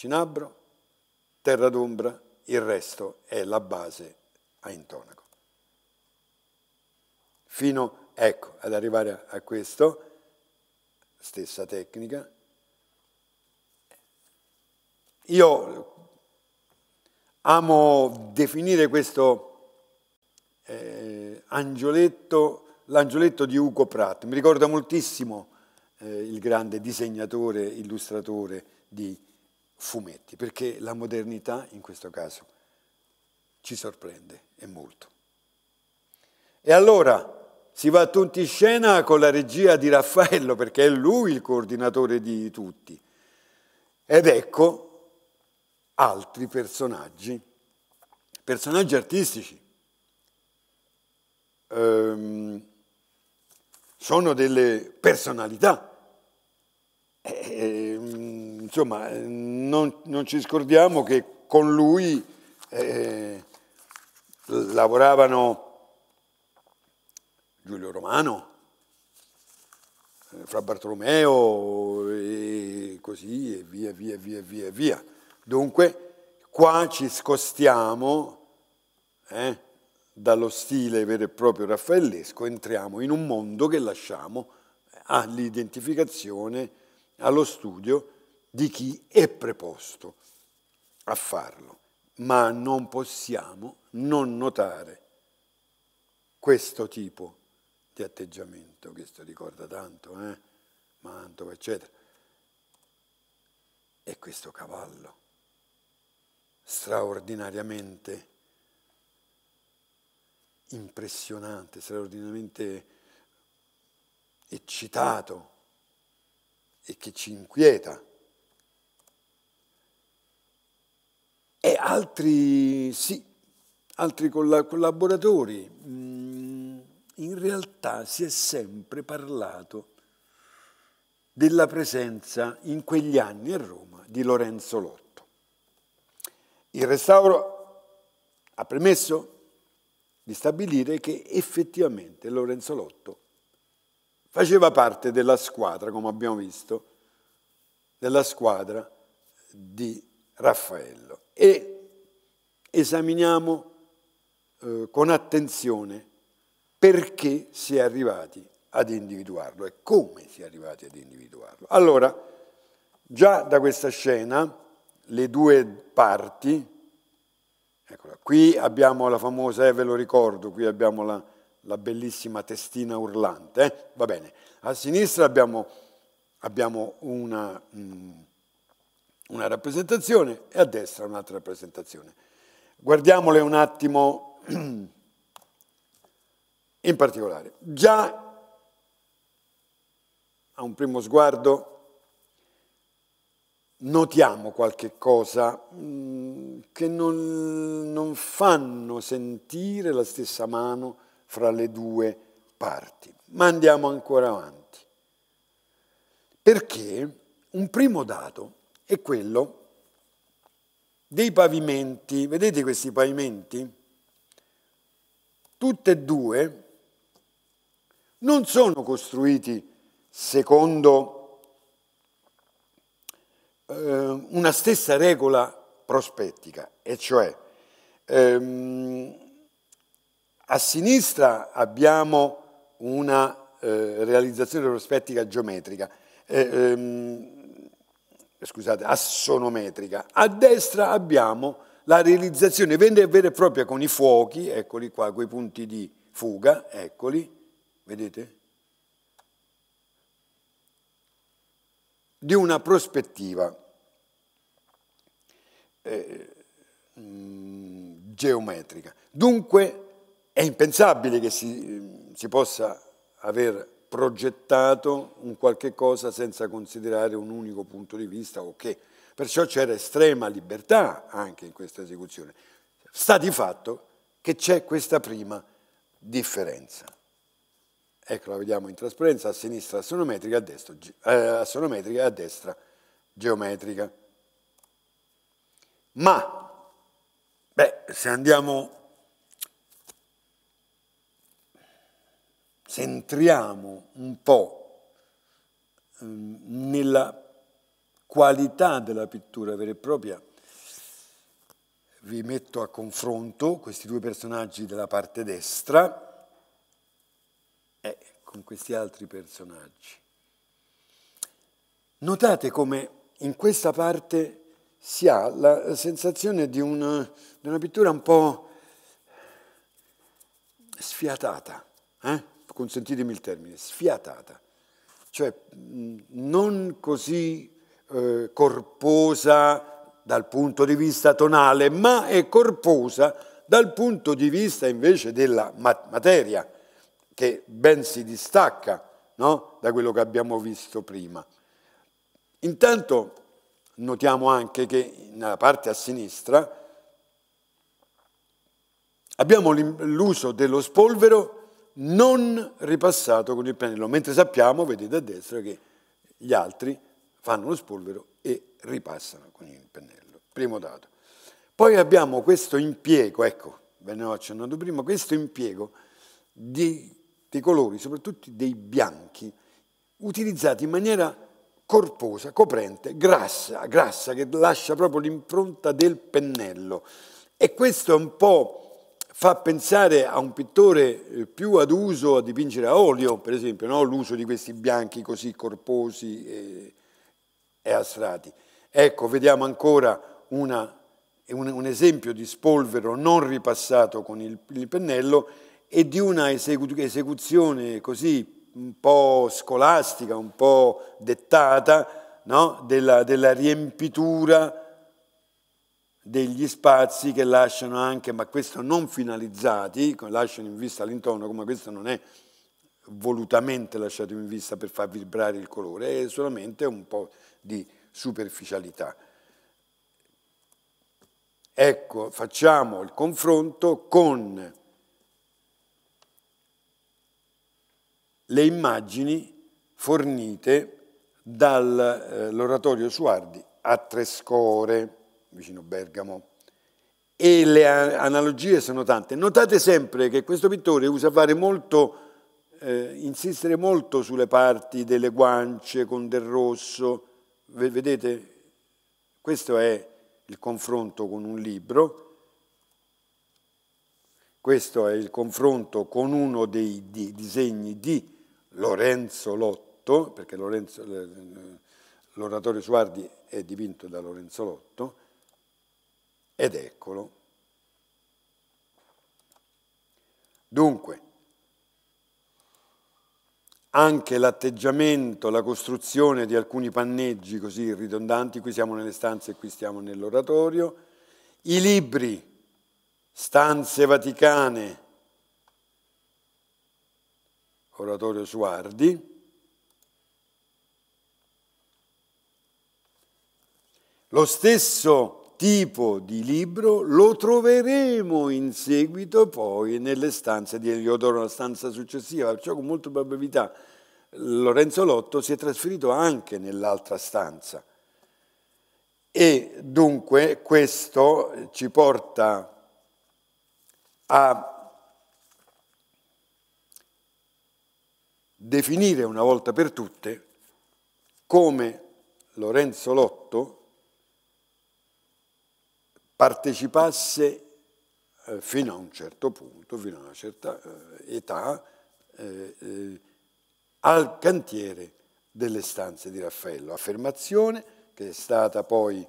Cinabro, Terra d'ombra, il resto è la base a intonaco. Fino, ecco, ad arrivare a questo, stessa tecnica, io amo definire questo eh, angioletto, l'angioletto di Ugo Pratt, mi ricorda moltissimo eh, il grande disegnatore, illustratore di fumetti, perché la modernità in questo caso ci sorprende e molto. E allora si va tutti in scena con la regia di Raffaello, perché è lui il coordinatore di tutti. Ed ecco altri personaggi, personaggi artistici. Ehm, sono delle personalità. Ehm, insomma, eh, non, non, ci scordiamo che con lui eh, lavoravano Giulio Romano, eh, Fra Bartolomeo e così e via, via, via, via, via. Dunque, qua ci scostiamo eh, dallo stile vero e proprio raffaellesco, entriamo in un mondo che lasciamo eh, all'identificazione, allo studio di chi è preposto a farlo, ma non possiamo non notare questo tipo di atteggiamento, questo ricorda tanto, eh? Mantova, eccetera. E questo cavallo straordinariamente impressionante, straordinariamente eccitato e che ci inquieta e altri, sì, altri collaboratori. Mm, in realtà si è sempre parlato della presenza in quegli anni a Roma di Lorenzo Lotto. Il restauro ha permesso di stabilire che effettivamente Lorenzo Lotto faceva parte della squadra, come abbiamo visto, della squadra di Raffaello e esaminiamo eh, con attenzione perché si è arrivati ad individuarlo e come si è arrivati ad individuarlo. Allora, già da questa scena, le due parti, eccola, qui abbiamo la famosa, eh, ve lo ricordo, qui abbiamo la, la bellissima testina urlante, eh? va bene, a sinistra abbiamo, abbiamo una... Mh, mm, una rappresentazione e a destra un'altra rappresentazione. Guardiamole un attimo in particolare. Già a un primo sguardo notiamo qualche cosa mm, che non, non fanno sentire la stessa mano fra le due parti. Ma andiamo ancora avanti. Perché un primo dato è quello dei pavimenti. Vedete questi pavimenti? Tutte e due non sono costruiti secondo eh, una stessa regola prospettica, e cioè ehm, a sinistra abbiamo una eh, realizzazione prospettica geometrica, eh, ehm, scusate, assonometrica. A destra abbiamo la realizzazione vera e propria con i fuochi, eccoli qua, quei punti di fuga, eccoli, vedete? Di una prospettiva eh, mm, geometrica. Dunque è impensabile che si, si possa aver progettato un qualche cosa senza considerare un unico punto di vista o che. Perciò c'era estrema libertà anche in questa esecuzione. Sta di fatto che c'è questa prima differenza. Ecco, la vediamo in trasparenza, a sinistra astronometrica, a destra, eh, astronometrica, a destra geometrica. Ma, beh, se andiamo se entriamo un po' ehm, nella qualità della pittura vera e propria, vi metto a confronto questi due personaggi della parte destra e con questi altri personaggi. Notate come in questa parte si ha la sensazione di una, di una pittura un po' sfiatata. Eh? consentitemi il termine, sfiatata, cioè mm, non così eh, corposa dal punto di vista tonale, ma è corposa dal punto di vista invece della mat materia, che ben si distacca no? da quello che abbiamo visto prima. Intanto notiamo anche che nella parte a sinistra abbiamo l'uso dello spolvero non ripassato con il pennello, mentre sappiamo, vedete a destra, che gli altri fanno lo spolvero e ripassano con il pennello. Primo dato. Poi abbiamo questo impiego, ecco, ve ne ho accennato prima, questo impiego di, dei colori, soprattutto dei bianchi, utilizzati in maniera corposa, coprente, grassa, grassa che lascia proprio l'impronta del pennello. E questo è un po' fa pensare a un pittore eh, più ad uso a dipingere a olio, per esempio, no? l'uso di questi bianchi così corposi e, e astrati. Ecco, vediamo ancora una, un, un, esempio di spolvero non ripassato con il, il pennello e di una esecu esecuzione così un po' scolastica, un po' dettata, no? della, della riempitura degli spazi che lasciano anche, ma questo non finalizzati, lasciano in vista l'intorno, come questo non è volutamente lasciato in vista per far vibrare il colore, è solamente un po' di superficialità. Ecco, facciamo il confronto con le immagini fornite dall'oratorio eh, Suardi a Trescore vicino Bergamo, e le analogie sono tante. Notate sempre che questo pittore usa fare molto, eh, insistere molto sulle parti delle guance con del rosso. Vedete, questo è il confronto con un libro, questo è il confronto con uno dei di, disegni di Lorenzo Lotto, perché l'oratorio Suardi è dipinto da Lorenzo Lotto, ed eccolo. Dunque, anche l'atteggiamento, la costruzione di alcuni panneggi così ridondanti, qui siamo nelle stanze e qui stiamo nell'oratorio, i libri, stanze vaticane, oratorio Suardi, lo stesso tipo di libro lo troveremo in seguito poi nelle stanze di Eliodoro, la stanza successiva, perciò con molta probabilità Lorenzo Lotto si è trasferito anche nell'altra stanza. E dunque questo ci porta a definire una volta per tutte come Lorenzo Lotto partecipasse eh, fino a un certo punto, fino a una certa eh, età, eh, eh, al cantiere delle stanze di Raffaello, affermazione che è stata poi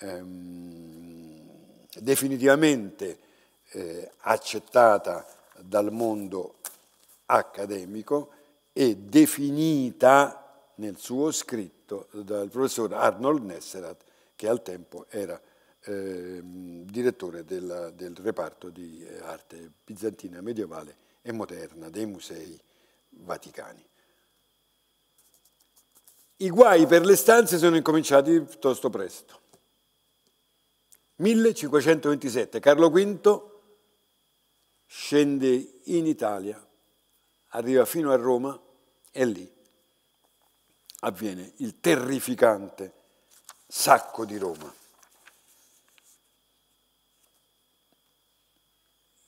ehm, definitivamente accettata dal mondo accademico e definita nel suo scritto dal professor Arnold Nesserat, che al tempo era eh, direttore del, del, reparto di eh, arte bizantina medievale e moderna dei musei vaticani. I guai per le stanze sono incominciati piuttosto presto. 1527 Carlo V scende in Italia, arriva fino a Roma e lì avviene il terrificante sacco di Roma.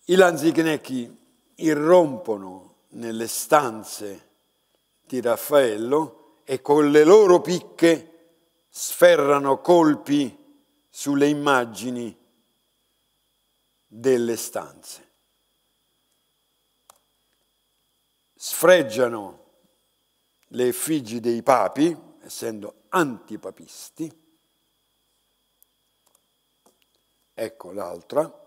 I lanzichenecchi irrompono nelle stanze di Raffaello e con le loro picche sferrano colpi sulle immagini delle stanze. Sfreggiano le effigi dei papi, essendo antipapisti. Ecco l'altra.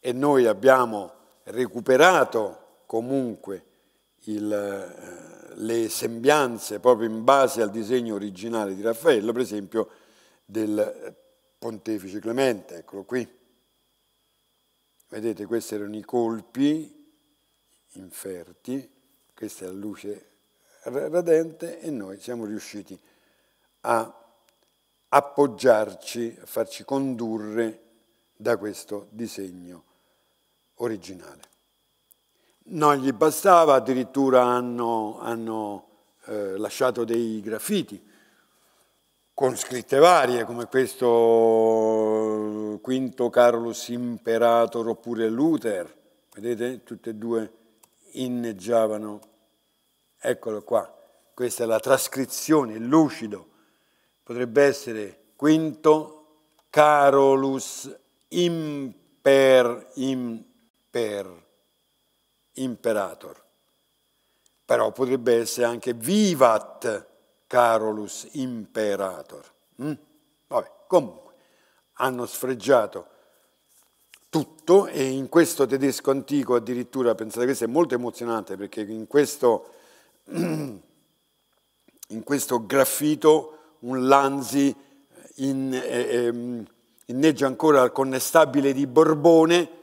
e noi abbiamo recuperato comunque il, eh, le sembianze proprio in base al disegno originale di Raffaello, per esempio del pontefice Clemente, eccolo qui. Vedete, questi erano i colpi inferti, questa è la luce radente e noi siamo riusciti a appoggiarci, a farci condurre da questo disegno originale. Non gli bastava, addirittura hanno, hanno eh, lasciato dei graffiti con scritte varie come questo eh, Quinto Carolus Imperator oppure Luther, vedete tutte e due inneggiavano. Eccolo qua, questa è la trascrizione, il lucido, potrebbe essere Quinto Carolus Imper, im, per imperator, però potrebbe essere anche vivat Carolus imperator. Mm? Vabbè, comunque, hanno sfregiato tutto e in questo tedesco antico addirittura, pensate, questo è molto emozionante perché in questo, in questo graffito un Lanzi in, eh, eh, inneggia ancora al connestabile di Borbone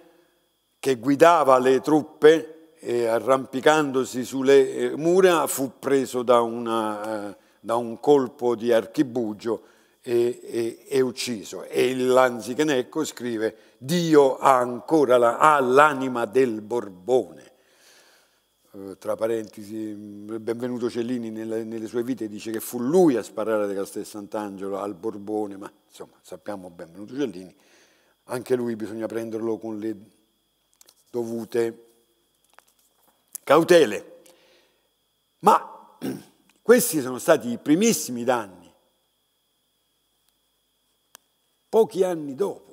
che guidava le truppe e arrampicandosi sulle eh, mura fu preso da, una, eh, da un colpo di archibugio e, e, e ucciso. E il Lanzichenecco scrive Dio ha ancora la, l'anima del Borbone eh, tra parentesi, mm, benvenuto Cellini nelle, nelle, sue vite dice che fu lui a sparare da Castel Sant'Angelo al Borbone, ma insomma sappiamo benvenuto Cellini, anche lui bisogna prenderlo con le dovute cautele. Ma questi sono stati i primissimi danni. Pochi anni dopo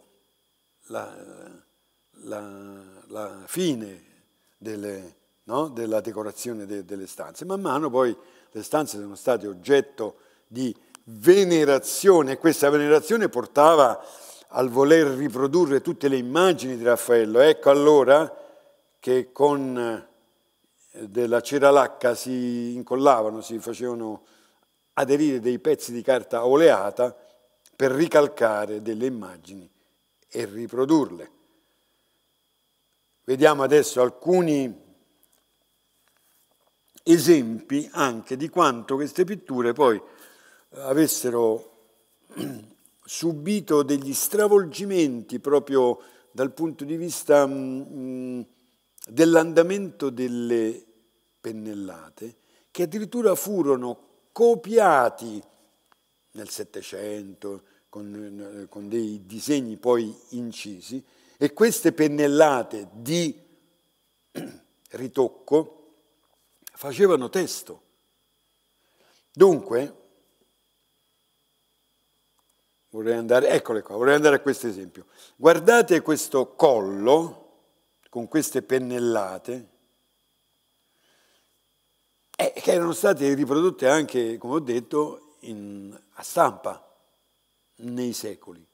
la, la, la fine delle, no, della decorazione de, delle stanze, man mano poi le stanze sono state oggetto di venerazione e questa venerazione portava al voler riprodurre tutte le immagini di Raffaello. Ecco allora che con eh, della cera lacca si incollavano, si facevano aderire dei pezzi di carta oleata per ricalcare delle immagini e riprodurle. Vediamo adesso alcuni esempi anche di quanto queste pitture poi avessero subito degli stravolgimenti proprio dal punto di vista mm, mm, dell'andamento delle pennellate, che addirittura furono copiati nel Settecento con, con dei disegni poi incisi e queste pennellate di ritocco facevano testo. Dunque, vorrei andare, eccole qua, vorrei andare a questo esempio. Guardate questo collo con queste pennellate, eh, che erano state riprodotte anche, come ho detto, in, a stampa nei secoli.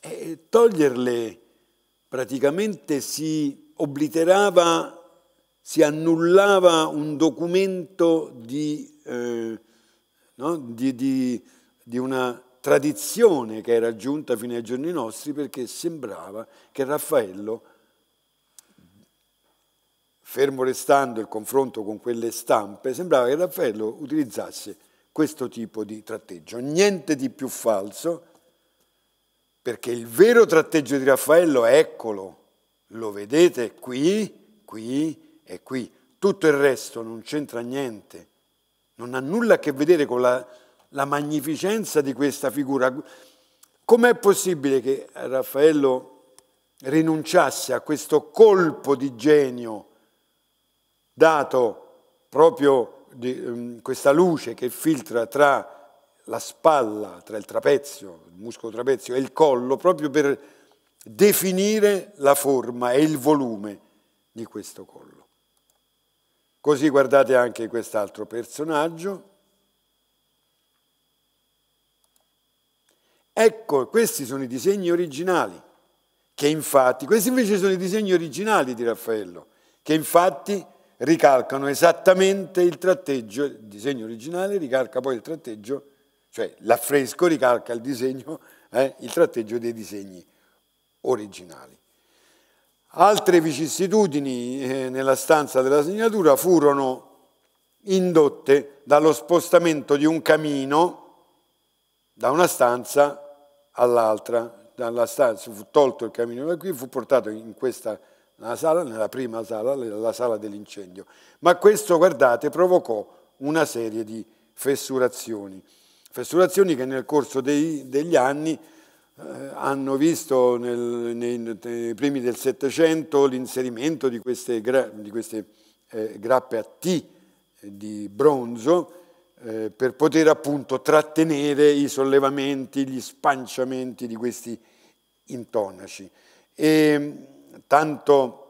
E toglierle praticamente si obliterava, si annullava un documento di, eh, no? di, di, di una tradizione che era giunta fino ai giorni nostri perché sembrava che Raffaello, fermo restando il confronto con quelle stampe, sembrava che Raffaello utilizzasse questo tipo di tratteggio. Niente di più falso, perché il vero tratteggio di Raffaello, eccolo, lo vedete qui, qui e qui. Tutto il resto non c'entra niente, non ha nulla a che vedere con la la magnificenza di questa figura. Com'è possibile che Raffaello rinunciasse a questo colpo di genio dato proprio di um, questa luce che filtra tra la spalla, tra il trapezio, il muscolo trapezio e il collo, proprio per definire la forma e il volume di questo collo. Così guardate anche quest'altro personaggio, Ecco, questi sono i disegni originali, che infatti, questi invece sono i disegni originali di Raffaello, che infatti ricalcano esattamente il tratteggio, il disegno originale ricalca poi il tratteggio, cioè l'affresco ricalca il disegno, eh, il tratteggio dei disegni originali. Altre vicissitudini eh, nella stanza della segnatura furono indotte dallo spostamento di un camino da una stanza all'altra, dalla stanza, fu tolto il camino da qui, fu portato in questa sala, nella prima sala, la sala dell'incendio. Ma questo, guardate, provocò una serie di fessurazioni, fessurazioni che nel corso dei, degli anni eh, hanno visto nel, nei, nei, primi del Settecento l'inserimento di queste, gra, di queste eh, grappe a T eh, di bronzo eh, per poter appunto trattenere i sollevamenti, gli spanciamenti di questi intonaci. E mm, tanto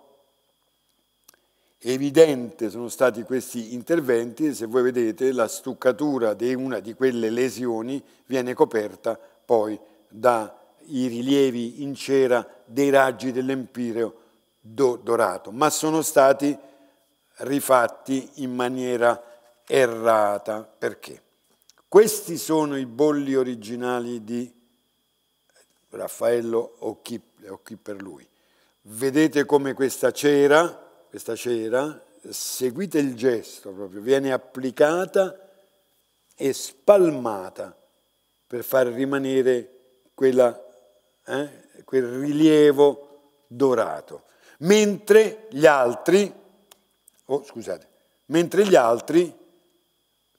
evidente sono stati questi interventi, se voi vedete la stuccatura di una di quelle lesioni viene coperta poi dai rilievi in cera dei raggi dell'empireo dorato, ma sono stati rifatti in maniera errata. Perché? Questi sono i bolli originali di Raffaello o chi, o chi per lui. Vedete come questa cera, questa cera, seguite il gesto proprio, viene applicata e spalmata per far rimanere quella, eh, quel rilievo dorato. Mentre gli altri, oh, scusate, mentre gli altri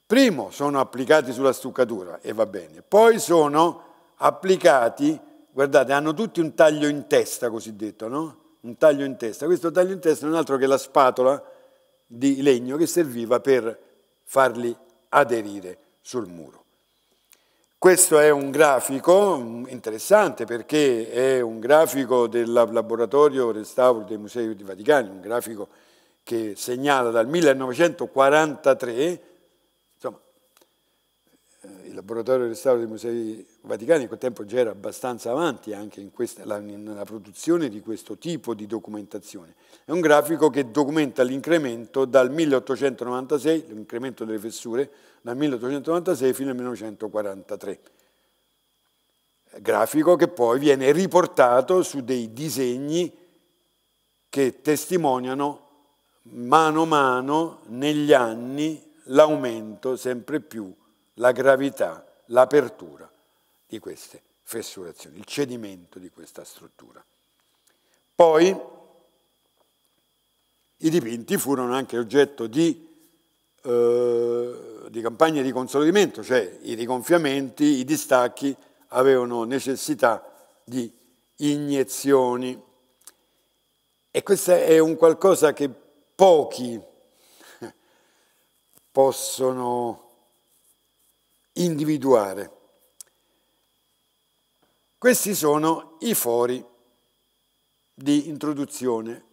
Primo sono applicati sulla stuccatura e va bene, poi sono applicati, guardate, hanno tutti un taglio in testa cosiddetto, no? Un taglio in testa. Questo taglio in testa non è altro che la spatola di legno che serviva per farli aderire sul muro. Questo è un grafico interessante perché è un grafico del laboratorio restauro dei musei di Vaticano, un grafico che segnala dal 1943 eh, il laboratorio di restauro dei musei vaticani in quel tempo già era abbastanza avanti anche questa, nella produzione di questo tipo di documentazione. È un grafico che documenta l'incremento dal 1896, l'incremento delle fessure, dal 1896 fino al 1943. Grafico che poi viene riportato su dei disegni che testimoniano mano a mano negli anni l'aumento sempre più la gravità, l'apertura di queste fessurazioni, il cedimento di questa struttura. Poi i dipinti furono anche oggetto di, eh, di campagne di consolidamento, cioè i rigonfiamenti, i distacchi avevano necessità di iniezioni. E questo è un qualcosa che pochi possono individuare. Questi sono i fori di introduzione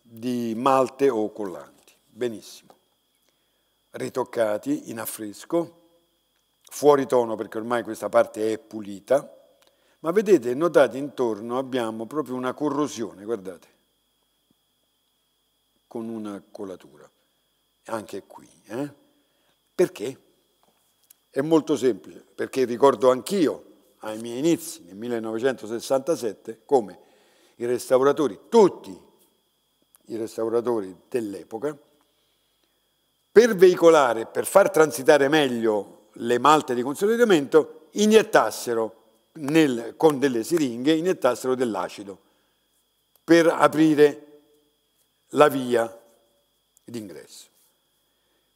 di malte o collanti. Benissimo. Ritoccati in affresco, fuori tono perché ormai questa parte è pulita, ma vedete, notate intorno abbiamo proprio una corrosione, guardate, con una colatura, anche qui. Eh? Perché? È molto semplice, perché ricordo anch'io, ai miei inizi, nel 1967, come i restauratori, tutti i restauratori dell'epoca, per veicolare, per far transitare meglio le malte di consolidamento, iniettassero nel, con delle siringhe, iniettassero dell'acido per aprire la via d'ingresso.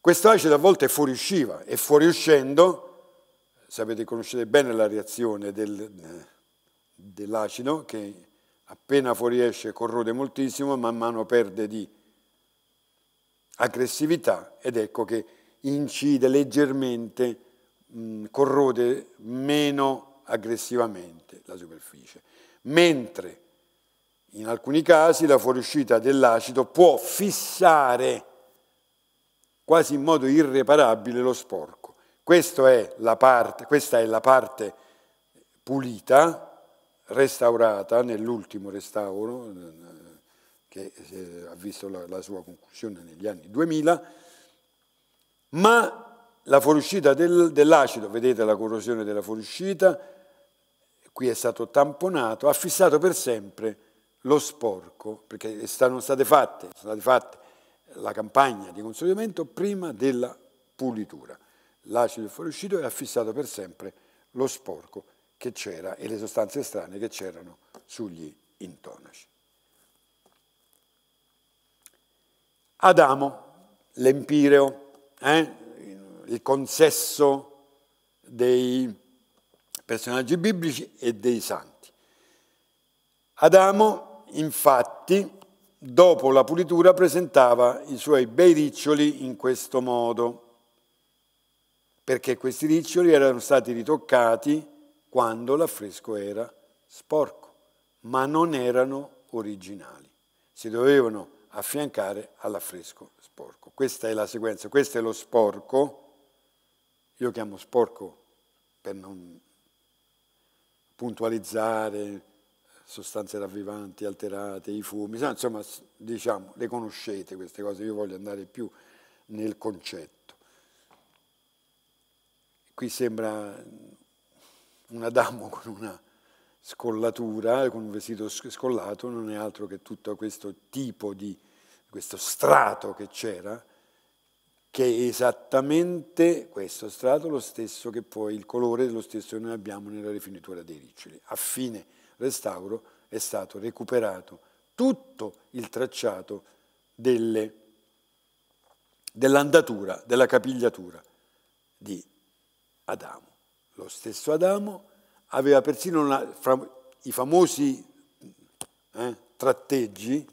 Questo acido a volte fuoriusciva e fuoriuscendo, sapete, conoscete bene la reazione del, dell'acido che appena fuoriesce corrode moltissimo, man mano perde di aggressività ed ecco che incide leggermente, mh, mm, corrode meno aggressivamente la superficie. Mentre in alcuni casi la fuoriuscita dell'acido può fissare quasi in modo irreparabile lo sporco. Questa è la parte, è la parte pulita, restaurata nell'ultimo restauro, eh, che eh, ha visto la, la sua conclusione negli anni 2000, ma la fuoriuscita del, dell'acido, vedete la corrosione della fuoriuscita, qui è stato tamponato, ha fissato per sempre lo sporco, perché sono state fatte, sono state fatte la campagna di consolidamento prima della pulitura. L'acido fuoriuscito e ha fissato per sempre lo sporco che c'era e le sostanze strane che c'erano sugli intonaci. Adamo, l'empireo, eh? il consesso dei personaggi biblici e dei santi. Adamo, infatti, dopo la pulitura presentava i suoi bei riccioli in questo modo, perché questi riccioli erano stati ritoccati quando l'affresco era sporco, ma non erano originali, si dovevano affiancare all'affresco sporco. Questa è la sequenza, questo è lo sporco, io chiamo sporco per non puntualizzare, sostanze ravvivanti, alterate, i fumi, insomma diciamo, le conoscete queste cose, io voglio andare più nel concetto. Qui sembra un Adamo con una scollatura, con un vestito scollato, non è altro che tutto questo tipo di, questo strato che c'era, che è esattamente questo strato lo stesso che poi il colore è lo stesso che noi abbiamo nella rifinitura dei riccioli. A fine restauro è stato recuperato tutto il tracciato delle, dell'andatura, della capigliatura di Adamo. Lo stesso Adamo aveva persino una, fra i famosi eh, tratteggi,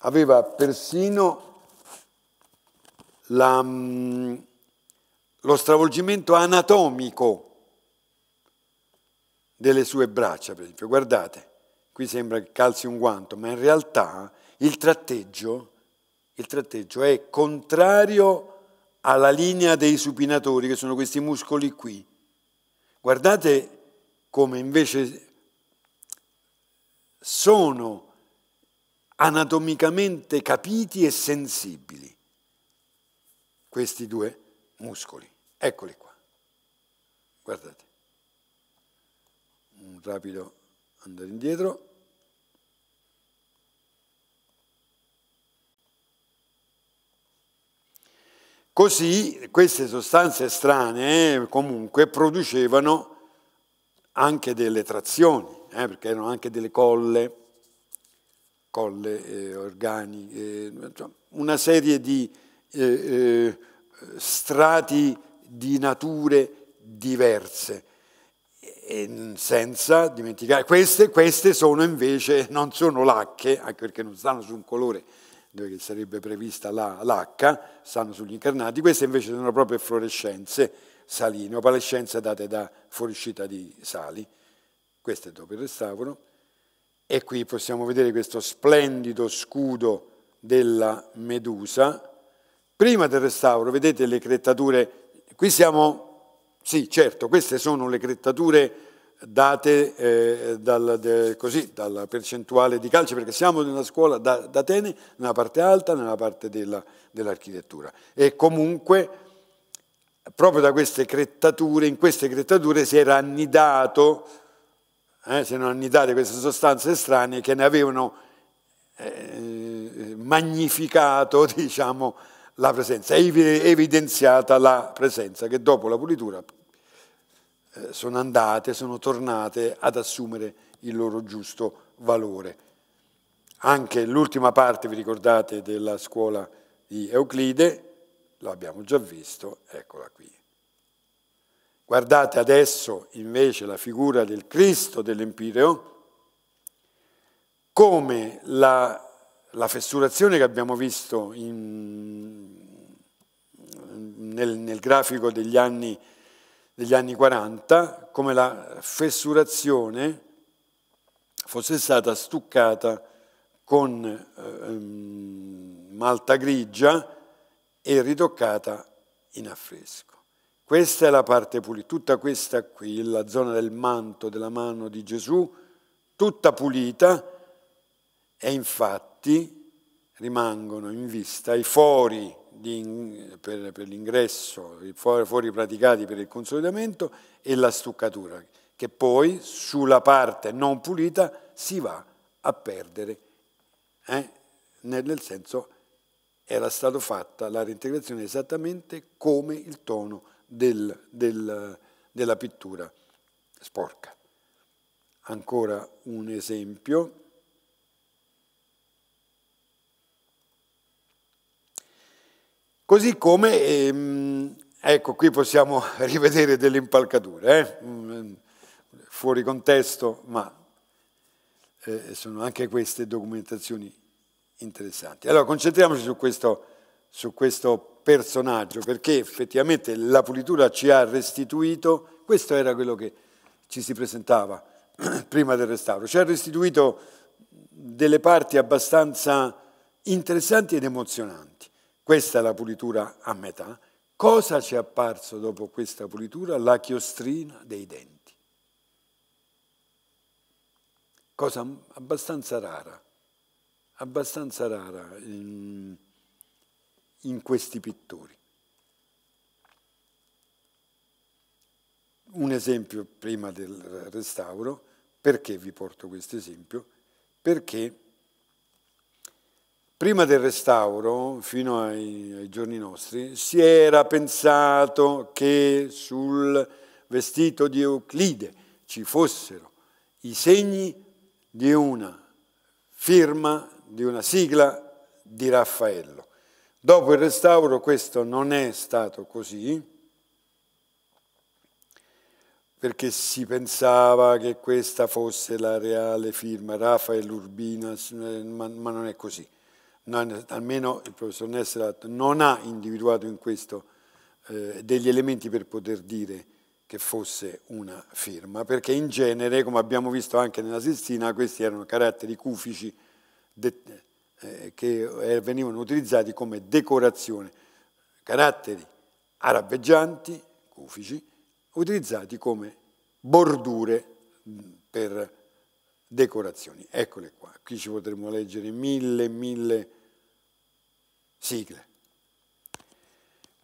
aveva persino la, mm, lo stravolgimento anatomico delle sue braccia, per esempio. Guardate, qui sembra che calzi un guanto, ma in realtà il tratteggio, il tratteggio è contrario alla linea dei supinatori, che sono questi muscoli qui. Guardate come invece sono anatomicamente capiti e sensibili questi due muscoli. Eccoli qua. Guardate rapido andare indietro. Così queste sostanze strane eh, comunque producevano anche delle trazioni, eh, perché erano anche delle colle, colle eh, organiche, eh, una serie di eh, eh, strati di nature diverse e senza dimenticare, queste, queste, sono invece, non sono lacche, anche perché non stanno su un colore dove sarebbe prevista la lacca, stanno sugli incarnati, queste invece sono proprio fluorescenze saline, opalescenze date da fuoriuscita di sali, queste dopo il restauro, e qui possiamo vedere questo splendido scudo della Medusa, prima del restauro, vedete le crettature, qui siamo sì, certo, queste sono le crettature date eh, dal, de, così, dalla percentuale di calcio, perché siamo in una scuola d'Atene, nella parte alta, nella parte dell'architettura. e comunque, proprio da queste crettature, in queste crettature si era annidato, eh, si erano annidate queste sostanze strane che ne avevano eh, magnificato, diciamo, la presenza, è evidenziata la presenza che dopo la pulitura eh, sono andate, sono tornate ad assumere il loro giusto valore. Anche l'ultima parte, vi ricordate, della scuola di Euclide, l'abbiamo già visto, eccola qui. Guardate adesso invece la figura del Cristo dell'Empireo, come la la fessurazione che abbiamo visto in, nel, nel, grafico degli anni, degli anni 40, come la fessurazione fosse stata stuccata con ehm, malta grigia e ritoccata in affresco. Questa è la parte pulita, tutta questa qui, la zona del manto, della mano di Gesù, tutta pulita, è infatti infatti rimangono in vista i fori di, per, per l'ingresso, i fori, fori praticati per il consolidamento e la stuccatura, che poi sulla parte non pulita si va a perdere, eh? nel senso era stata fatta la reintegrazione esattamente come il tono del, del, della pittura sporca. Ancora un esempio Così come, ehm, ecco, qui possiamo rivedere delle impalcature, eh? Mm, fuori contesto, ma eh, sono anche queste documentazioni interessanti. Allora, concentriamoci su questo, su questo personaggio, perché effettivamente la pulitura ci ha restituito, questo era quello che ci si presentava prima del restauro, ci ha restituito delle parti abbastanza interessanti ed emozionanti. Questa è la pulitura a metà. Cosa ci è apparso dopo questa pulitura? La chiostrina dei denti. Cosa abbastanza rara, abbastanza rara in, in questi pittori. Un esempio prima del restauro, perché vi porto questo esempio? Perché Prima del restauro, fino ai, ai giorni nostri, si era pensato che sul vestito di Euclide ci fossero i segni di una firma, di una sigla di Raffaello. Dopo il restauro questo non è stato così, perché si pensava che questa fosse la reale firma Raffaello Urbina, eh, ma non è così non, almeno il professor Nesserat non ha individuato in questo eh, degli elementi per poter dire che fosse una firma, perché in genere, come abbiamo visto anche nella Sistina, questi erano caratteri cufici de, eh, che eh, venivano utilizzati come decorazione, caratteri arabeggianti, cufici, utilizzati come bordure mm, per decorazioni. Eccole qua, qui ci potremmo leggere mille, mille sigla.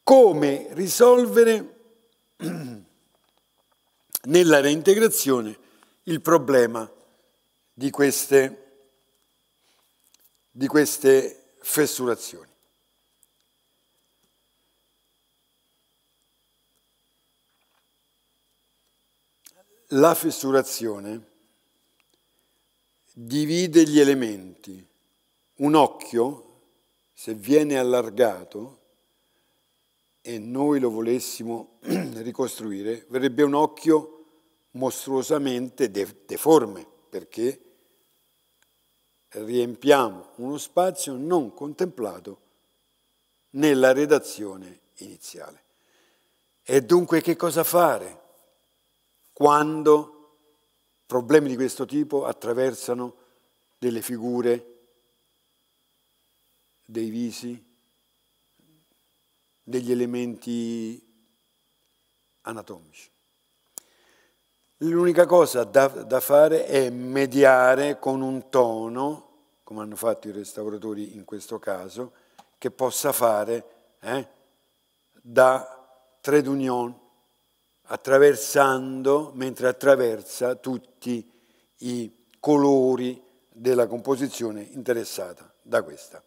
Come risolvere nella reintegrazione il problema di queste, di queste fessurazioni. La fessurazione divide gli elementi. Un occhio se viene allargato e noi lo volessimo ricostruire, verrebbe un occhio mostruosamente de- deforme, perché riempiamo uno spazio non contemplato nella redazione iniziale. E dunque che cosa fare quando problemi di questo tipo attraversano delle figure dei visi, degli elementi anatomici. L'unica cosa da, da, fare è mediare con un tono, come hanno fatto i restauratori in questo caso, che possa fare eh, da trade d'union, attraversando, mentre attraversa tutti i colori della composizione interessata da questa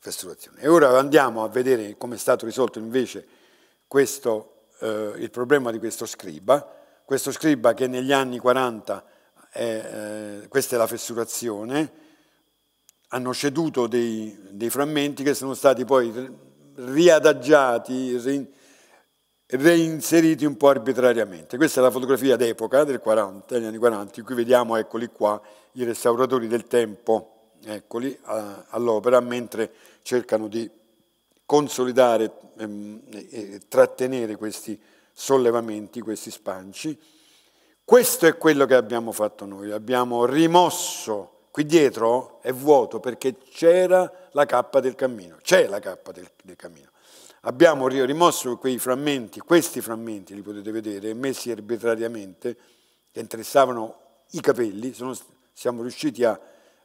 fessurazione. E ora andiamo a vedere come è stato risolto invece questo, eh, il problema di questo scriba. Questo scriba che negli anni 40, è, eh, questa è la fessurazione, hanno ceduto dei, dei, frammenti che sono stati poi riadagiati, ri, reinseriti un po' arbitrariamente. Questa è la fotografia d'epoca del 40, degli anni 40, in cui vediamo, eccoli qua, i restauratori del tempo, eccoli, all'opera, mentre cercano di consolidare ehm, e trattenere questi sollevamenti, questi spanci. Questo è quello che abbiamo fatto noi, abbiamo rimosso, qui dietro è vuoto perché c'era la cappa del cammino, c'è la cappa del, del cammino. Abbiamo rimosso quei frammenti, questi frammenti li potete vedere, messi arbitrariamente, che interessavano i capelli, sono, siamo riusciti a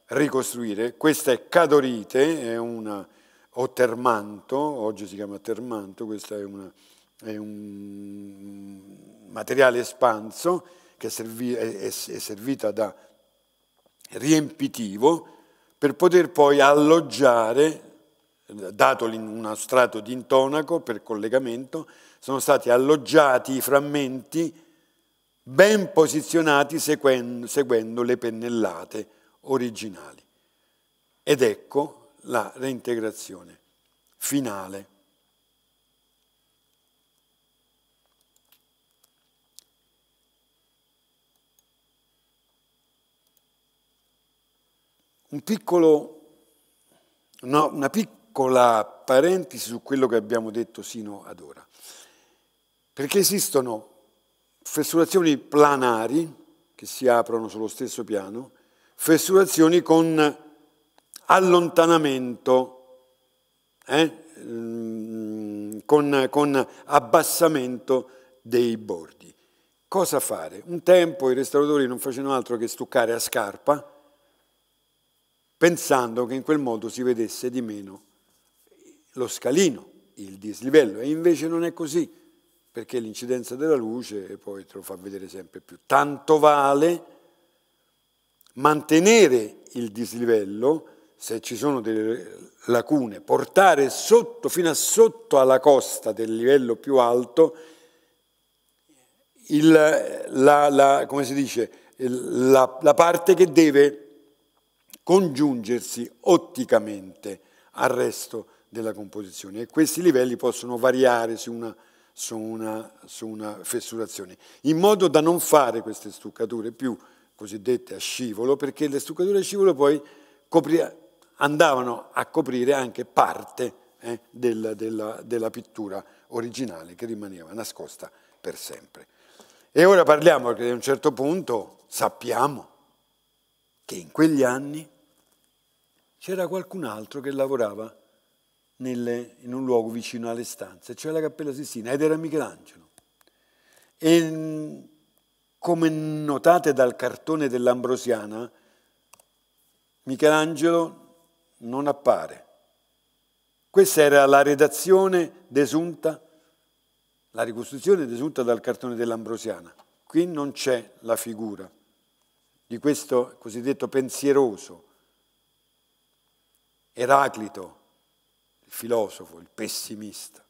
ricostruire. Questa è cadorite, è una, o termanto, oggi si chiama termanto, questo è, è un materiale espanso che è, servi, è, è servita da riempitivo per poter poi alloggiare, dato uno strato di intonaco per collegamento, sono stati alloggiati i frammenti ben posizionati seguendo, seguendo le pennellate originali. Ed ecco la reintegrazione finale. Un piccolo, no, una piccola parentesi su quello che abbiamo detto sino ad ora. Perché esistono fessurazioni planari che si aprono sullo stesso piano fessurazioni con allontanamento, eh? Mm, con, con abbassamento dei bordi. Cosa fare? Un tempo i restauratori non facevano altro che stuccare a scarpa, pensando che in quel modo si vedesse di meno lo scalino, il dislivello, e invece non è così, perché l'incidenza della luce e poi te lo fa vedere sempre più. Tanto vale mantenere il dislivello, se ci sono delle lacune, portare sotto, fino a sotto alla costa del livello più alto, il, la, la, come si dice, la, la parte che deve congiungersi otticamente al resto della composizione e questi livelli possono variare su una, su una, su una fessurazione, in modo da non fare queste stuccature più cosiddette a scivolo, perché le stuccature a scivolo poi andavano a coprire anche parte eh, della, della, della pittura originale che rimaneva nascosta per sempre. E ora parliamo perché a un certo punto sappiamo che in quegli anni c'era qualcun altro che lavorava nelle, in un luogo vicino alle stanze, cioè la Cappella Sistina, ed era Michelangelo. E mm, come notate dal cartone dell'Ambrosiana, Michelangelo non appare. Questa era la redazione desunta, la ricostruzione desunta dal cartone dell'Ambrosiana. Qui non c'è la figura di questo cosiddetto pensieroso, Eraclito, il filosofo, il pessimista.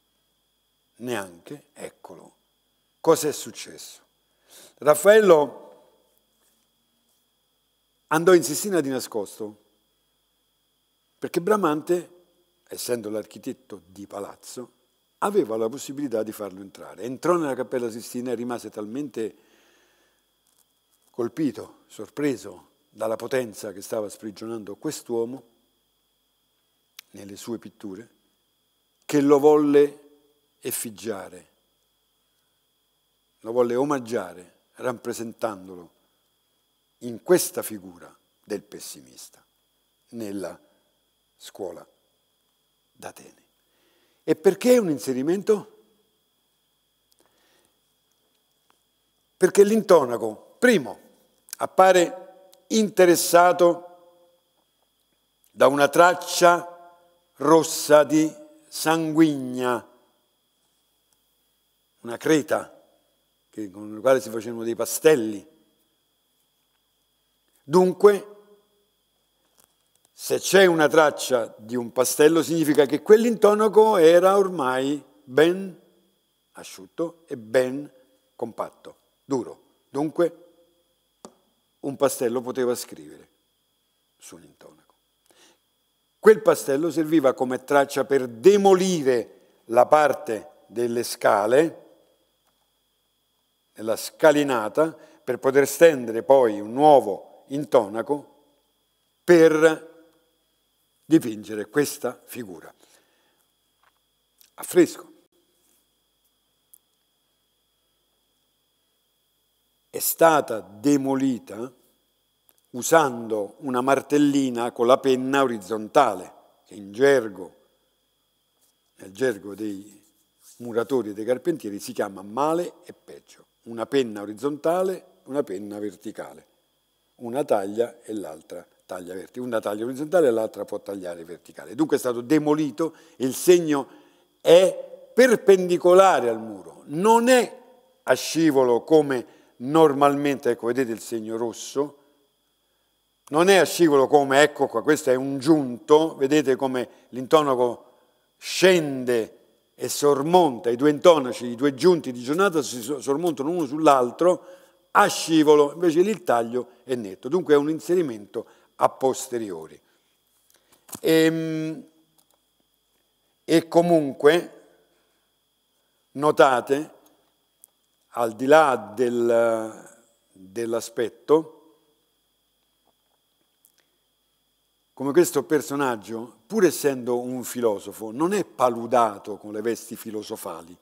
Neanche, eccolo. Cosa è successo? Raffaello andò in Sistina di nascosto perché Bramante, essendo l'architetto di palazzo, aveva la possibilità di farlo entrare. Entrò nella Cappella Sistina e rimase talmente colpito, sorpreso dalla potenza che stava sprigionando quest'uomo nelle sue pitture, che lo volle effigiare lo volle omaggiare rappresentandolo in questa figura del pessimista nella scuola d'Atene. E perché un inserimento? Perché l'intonaco, primo, appare interessato da una traccia rossa di sanguigna, una creta che, con le quali si facevano dei pastelli. Dunque, se c'è una traccia di un pastello significa che quell'intonaco era ormai ben asciutto e ben compatto, duro. Dunque un pastello poteva scrivere su un intonaco. Quel pastello serviva come traccia per demolire la parte delle scale nella scalinata per poter stendere poi un nuovo intonaco per dipingere questa figura. A fresco. È stata demolita usando una martellina con la penna orizzontale, che in gergo, nel gergo dei muratori e dei carpentieri, si chiama male e peggio una penna orizzontale, una penna verticale, una taglia e l'altra taglia verticale, una taglia orizzontale e l'altra può tagliare verticale. Dunque è stato demolito, il segno è perpendicolare al muro, non è a scivolo come normalmente, ecco vedete il segno rosso, non è a scivolo come, ecco qua, questo è un giunto, vedete come l'intonaco scende e sormonta, i due intonaci, i due giunti di giornata si sormontano uno sull'altro a scivolo, invece lì il taglio è netto, dunque è un inserimento a posteriori. E, ehm, e comunque, notate, al di là del, dell'aspetto, come questo personaggio, pur essendo un filosofo, non è paludato con le vesti filosofali,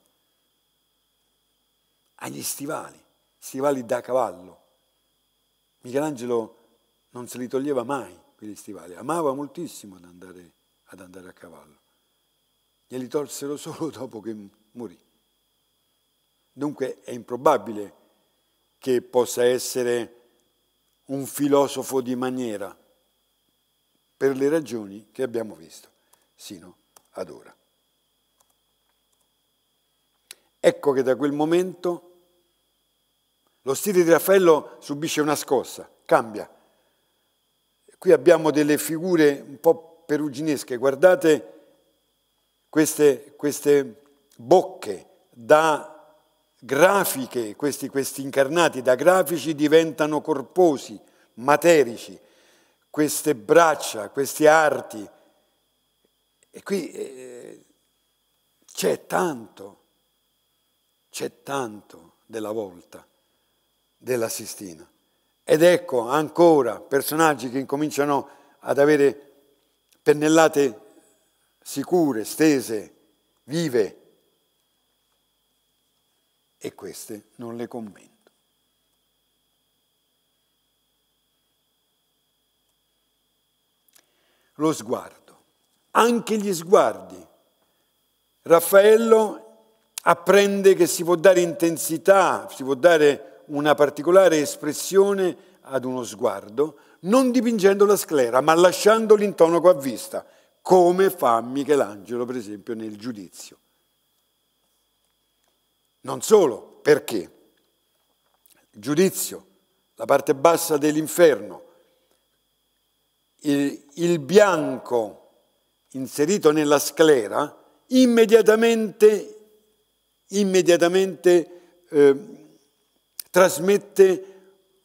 ha gli stivali, stivali da cavallo. Michelangelo non se li toglieva mai, quegli stivali, amava moltissimo ad andare, ad andare a cavallo. Glieli tolsero solo dopo che morì. Dunque è improbabile che possa essere un filosofo di maniera per le ragioni che abbiamo visto sino ad ora. Ecco che da quel momento lo stile di Raffaello subisce una scossa, cambia. Qui abbiamo delle figure un po' peruginesche, guardate queste, queste bocche da grafiche, questi, questi incarnati da grafici diventano corposi, materici, queste braccia, questi arti. E qui eh, c'è tanto, c'è tanto della volta della Sistina. Ed ecco ancora personaggi che incominciano ad avere pennellate sicure, stese, vive. E queste non le commento. lo sguardo, anche gli sguardi. Raffaello apprende che si può dare intensità, si può dare una particolare espressione ad uno sguardo, non dipingendo la sclera, ma lasciando l'intonaco a vista, come fa Michelangelo, per esempio, nel giudizio. Non solo, perché? Il giudizio, la parte bassa dell'inferno, il, il bianco inserito nella sclera immediatamente, immediatamente eh, trasmette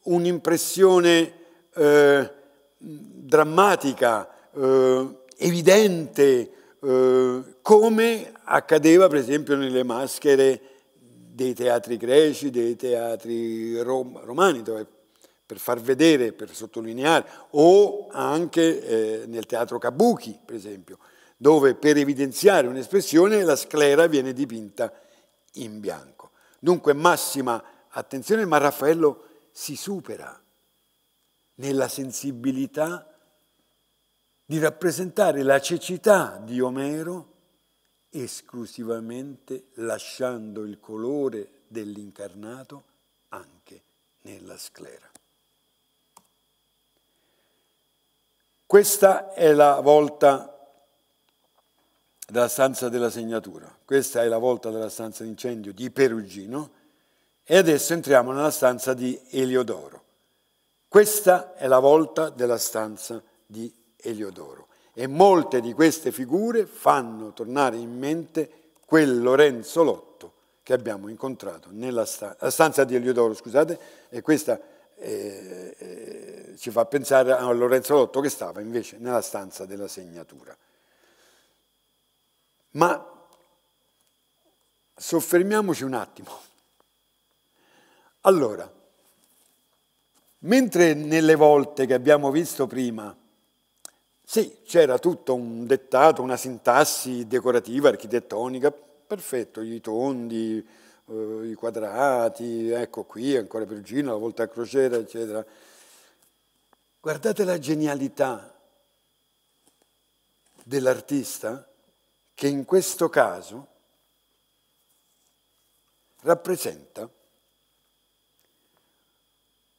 un'impressione eh, drammatica, eh, evidente, eh, come accadeva per esempio nelle maschere dei teatri greci, dei teatri rom romani, dove per far vedere, per sottolineare, o anche eh, nel teatro Kabuki, per esempio, dove per evidenziare un'espressione la sclera viene dipinta in bianco. Dunque massima attenzione, ma Raffaello si supera nella sensibilità di rappresentare la cecità di Omero esclusivamente lasciando il colore dell'incarnato anche nella sclera. Questa è la volta della stanza della segnatura, questa è la volta della stanza d'incendio di Perugino e adesso entriamo nella stanza di Eliodoro. Questa è la volta della stanza di Eliodoro e molte di queste figure fanno tornare in mente quel Lorenzo Lotto che abbiamo incontrato nella stanza, stanza di Eliodoro, scusate, e questa eh, eh, ci fa pensare a Lorenzo Lotto che stava invece nella stanza della segnatura. Ma soffermiamoci un attimo. Allora, mentre nelle volte che abbiamo visto prima, sì, c'era tutto un dettato, una sintassi decorativa, architettonica, perfetto, i tondi, eh, i quadrati, ecco qui ancora Virgilio, la volta a crociera, eccetera. Guardate la genialità dell'artista che in questo caso rappresenta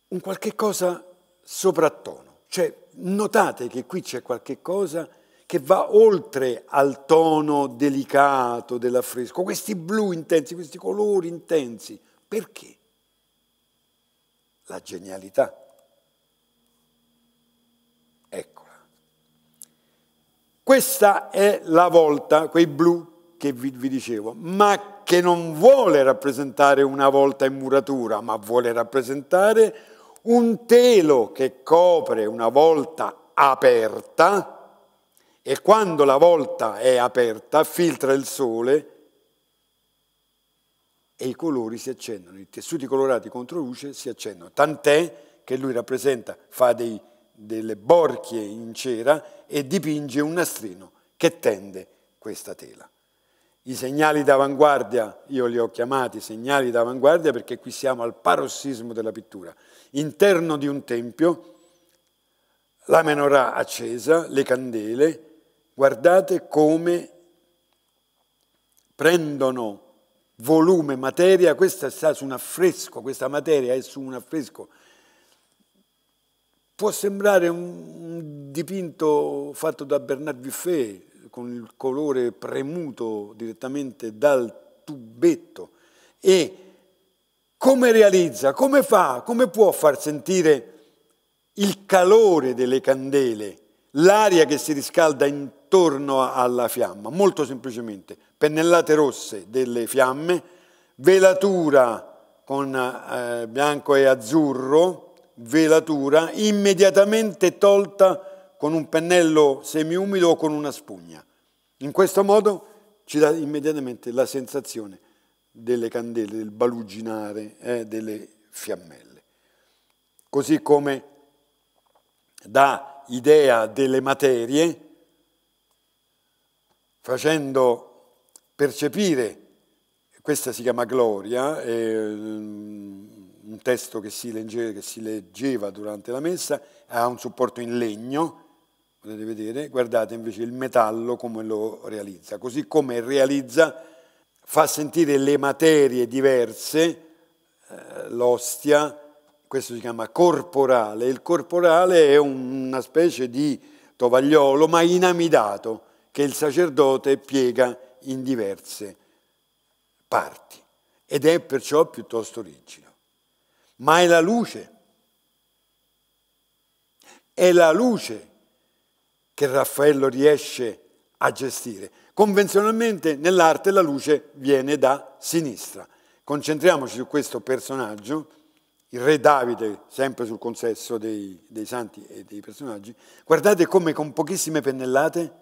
un qualche cosa soprattono. Cioè, notate che qui c'è qualche cosa che va oltre al tono delicato dell'affresco, questi blu intensi, questi colori intensi. Perché? La genialità. Eccola. Questa è la volta, quei blu che vi, vi dicevo, ma che non vuole rappresentare una volta in muratura, ma vuole rappresentare un telo che copre una volta aperta e quando la volta è aperta filtra il sole e i colori si accendono, i tessuti colorati contro luce si accendono, tant'è che lui rappresenta, fa dei, delle borchie in cera e dipinge un nastrino che tende questa tela. I segnali d'avanguardia, io li ho chiamati segnali d'avanguardia perché qui siamo al parossismo della pittura. Interno di un tempio, la menorah accesa, le candele, Guardate come prendono volume, materia, questa sta su un affresco, questa materia è su un affresco. Può sembrare un dipinto fatto da Bernard Buffet con il colore premuto direttamente dal tubetto e come realizza, come fa, come può far sentire il calore delle candele, l'aria che si riscalda intorno attorno alla fiamma, molto semplicemente, pennellate rosse delle fiamme, velatura con eh, bianco e azzurro, velatura immediatamente tolta con un pennello semiumido o con una spugna. In questo modo ci dà immediatamente la sensazione delle candele, del baluginare eh, delle fiammelle. Così come dà idea delle materie, facendo percepire, questa si chiama Gloria, è mm, un testo che si, leggeva, che si leggeva durante la messa, ha un supporto in legno, potete vedere, guardate invece il metallo come lo realizza, così come realizza, fa sentire le materie diverse, eh, l'ostia, questo si chiama corporale, il corporale è una specie di tovagliolo ma inamidato, che il sacerdote piega in diverse parti ed è perciò piuttosto rigido. Ma è la luce, è la luce che Raffaello riesce a gestire. Convenzionalmente nell'arte la luce viene da sinistra. Concentriamoci su questo personaggio, il re Davide, sempre sul consesso dei, dei santi e dei personaggi. Guardate come con pochissime pennellate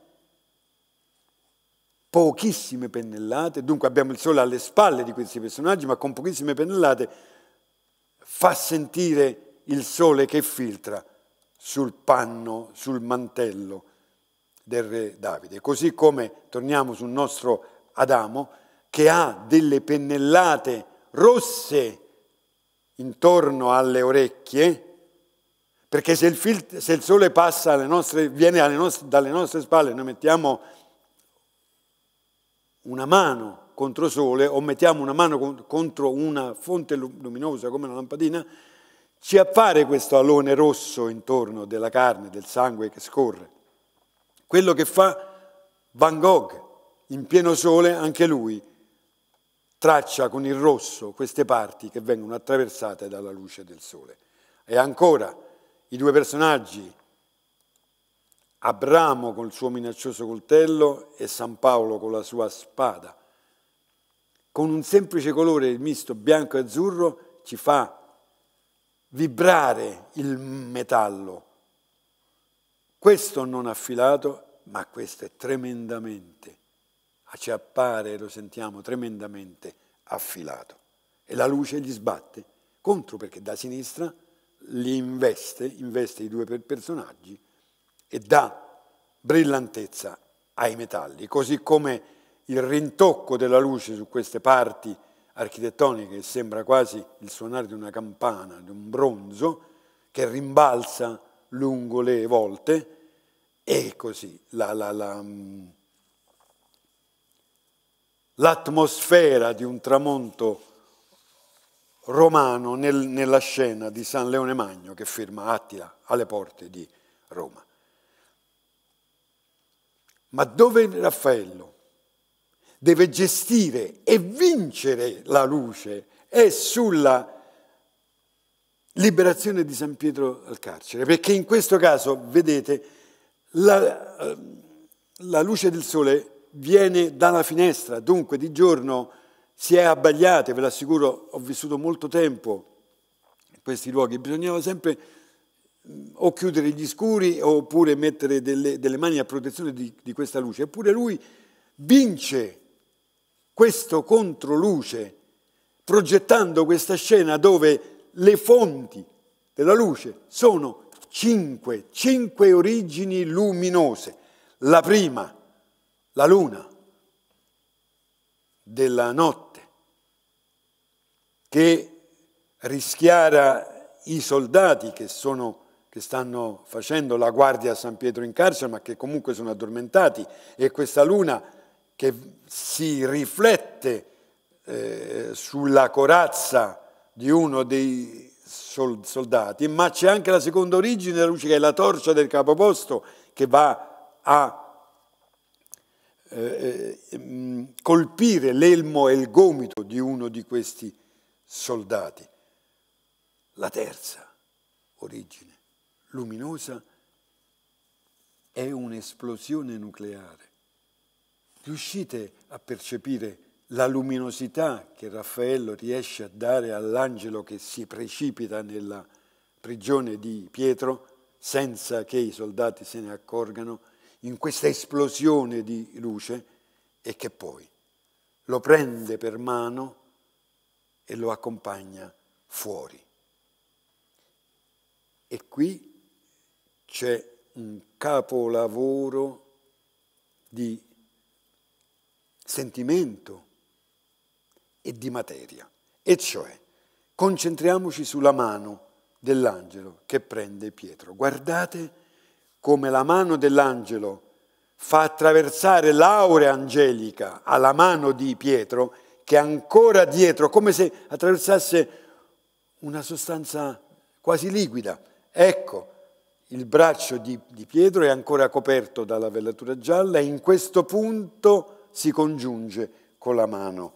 pochissime pennellate, dunque abbiamo il sole alle spalle di questi personaggi, ma con pochissime pennellate fa sentire il sole che filtra sul panno, sul mantello del re Davide. Così come torniamo sul nostro Adamo, che ha delle pennellate rosse intorno alle orecchie, perché se il, se il sole alle nostre, viene alle nostre, dalle nostre spalle, noi mettiamo una mano contro sole o mettiamo una mano contro una fonte luminosa come una lampadina, ci appare questo alone rosso intorno della carne, del sangue che scorre. Quello che fa Van Gogh, in pieno sole, anche lui traccia con il rosso queste parti che vengono attraversate dalla luce del sole. E ancora i due personaggi Abramo col suo minaccioso coltello e San Paolo con la sua spada. Con un semplice colore misto bianco e azzurro ci fa vibrare il metallo. Questo non affilato, ma questo è tremendamente, ci appare, lo sentiamo, tremendamente affilato. E la luce gli sbatte contro perché da sinistra li investe, investe i due personaggi e dà brillantezza ai metalli, così come il rintocco della luce su queste parti architettoniche sembra quasi il suonare di una campana, di un bronzo, che rimbalza lungo le volte e così la, la, la, mm, l'atmosfera di un tramonto romano nel, nella scena di San Leone Magno che firma Attila alle porte di Roma. Ma dove Raffaello deve gestire e vincere la luce è sulla liberazione di San Pietro al carcere, perché in questo caso, vedete, la, eh, la luce del sole viene dalla finestra, dunque di giorno si è abbagliate, ve l'assicuro, ho vissuto molto tempo in questi luoghi, bisognava sempre o chiudere gli scuri oppure mettere delle, delle mani a protezione di, di, questa luce, eppure lui vince questo controluce progettando questa scena dove le fonti della luce sono cinque, cinque origini luminose. La prima, la luna della notte, che rischiara i soldati che sono che stanno facendo la guardia a San Pietro in carcere, ma che comunque sono addormentati, e questa luna che si riflette eh, sulla corazza di uno dei soldati, ma c'è anche la seconda origine della luce, che è la torcia del capoposto, che va a eh, eh mm, colpire l'elmo e il gomito di uno di questi soldati. La terza origine luminosa è un'esplosione nucleare. Riuscite a percepire la luminosità che Raffaello riesce a dare all'angelo che si precipita nella prigione di Pietro senza che i soldati se ne accorgano, in questa esplosione di luce e che poi lo prende per mano e lo accompagna fuori. E qui c'è un capolavoro di sentimento e di materia, e cioè concentriamoci sulla mano dell'angelo che prende Pietro. Guardate come la mano dell'angelo fa attraversare l'aurea angelica alla mano di Pietro, che è ancora dietro, come se attraversasse una sostanza quasi liquida. Ecco, il braccio di, di Pietro è ancora coperto dalla vellatura gialla e in questo punto si congiunge con la mano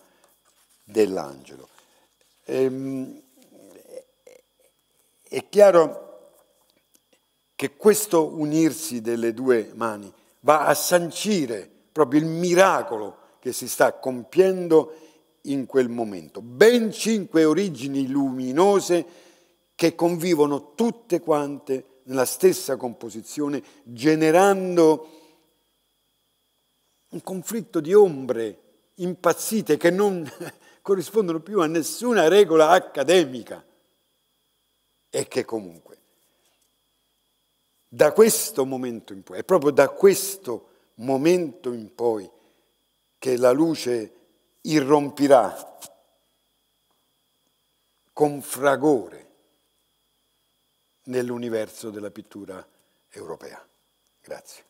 dell'angelo. Ehm, è chiaro che questo unirsi delle due mani va a sancire proprio il miracolo che si sta compiendo in quel momento. Ben cinque origini luminose che convivono tutte quante nella stessa composizione, generando un conflitto di ombre impazzite che non corrispondono più a nessuna regola accademica e che comunque da questo momento in poi, è proprio da questo momento in poi che la luce irrompirà con fragore nell'universo della pittura europea. Grazie.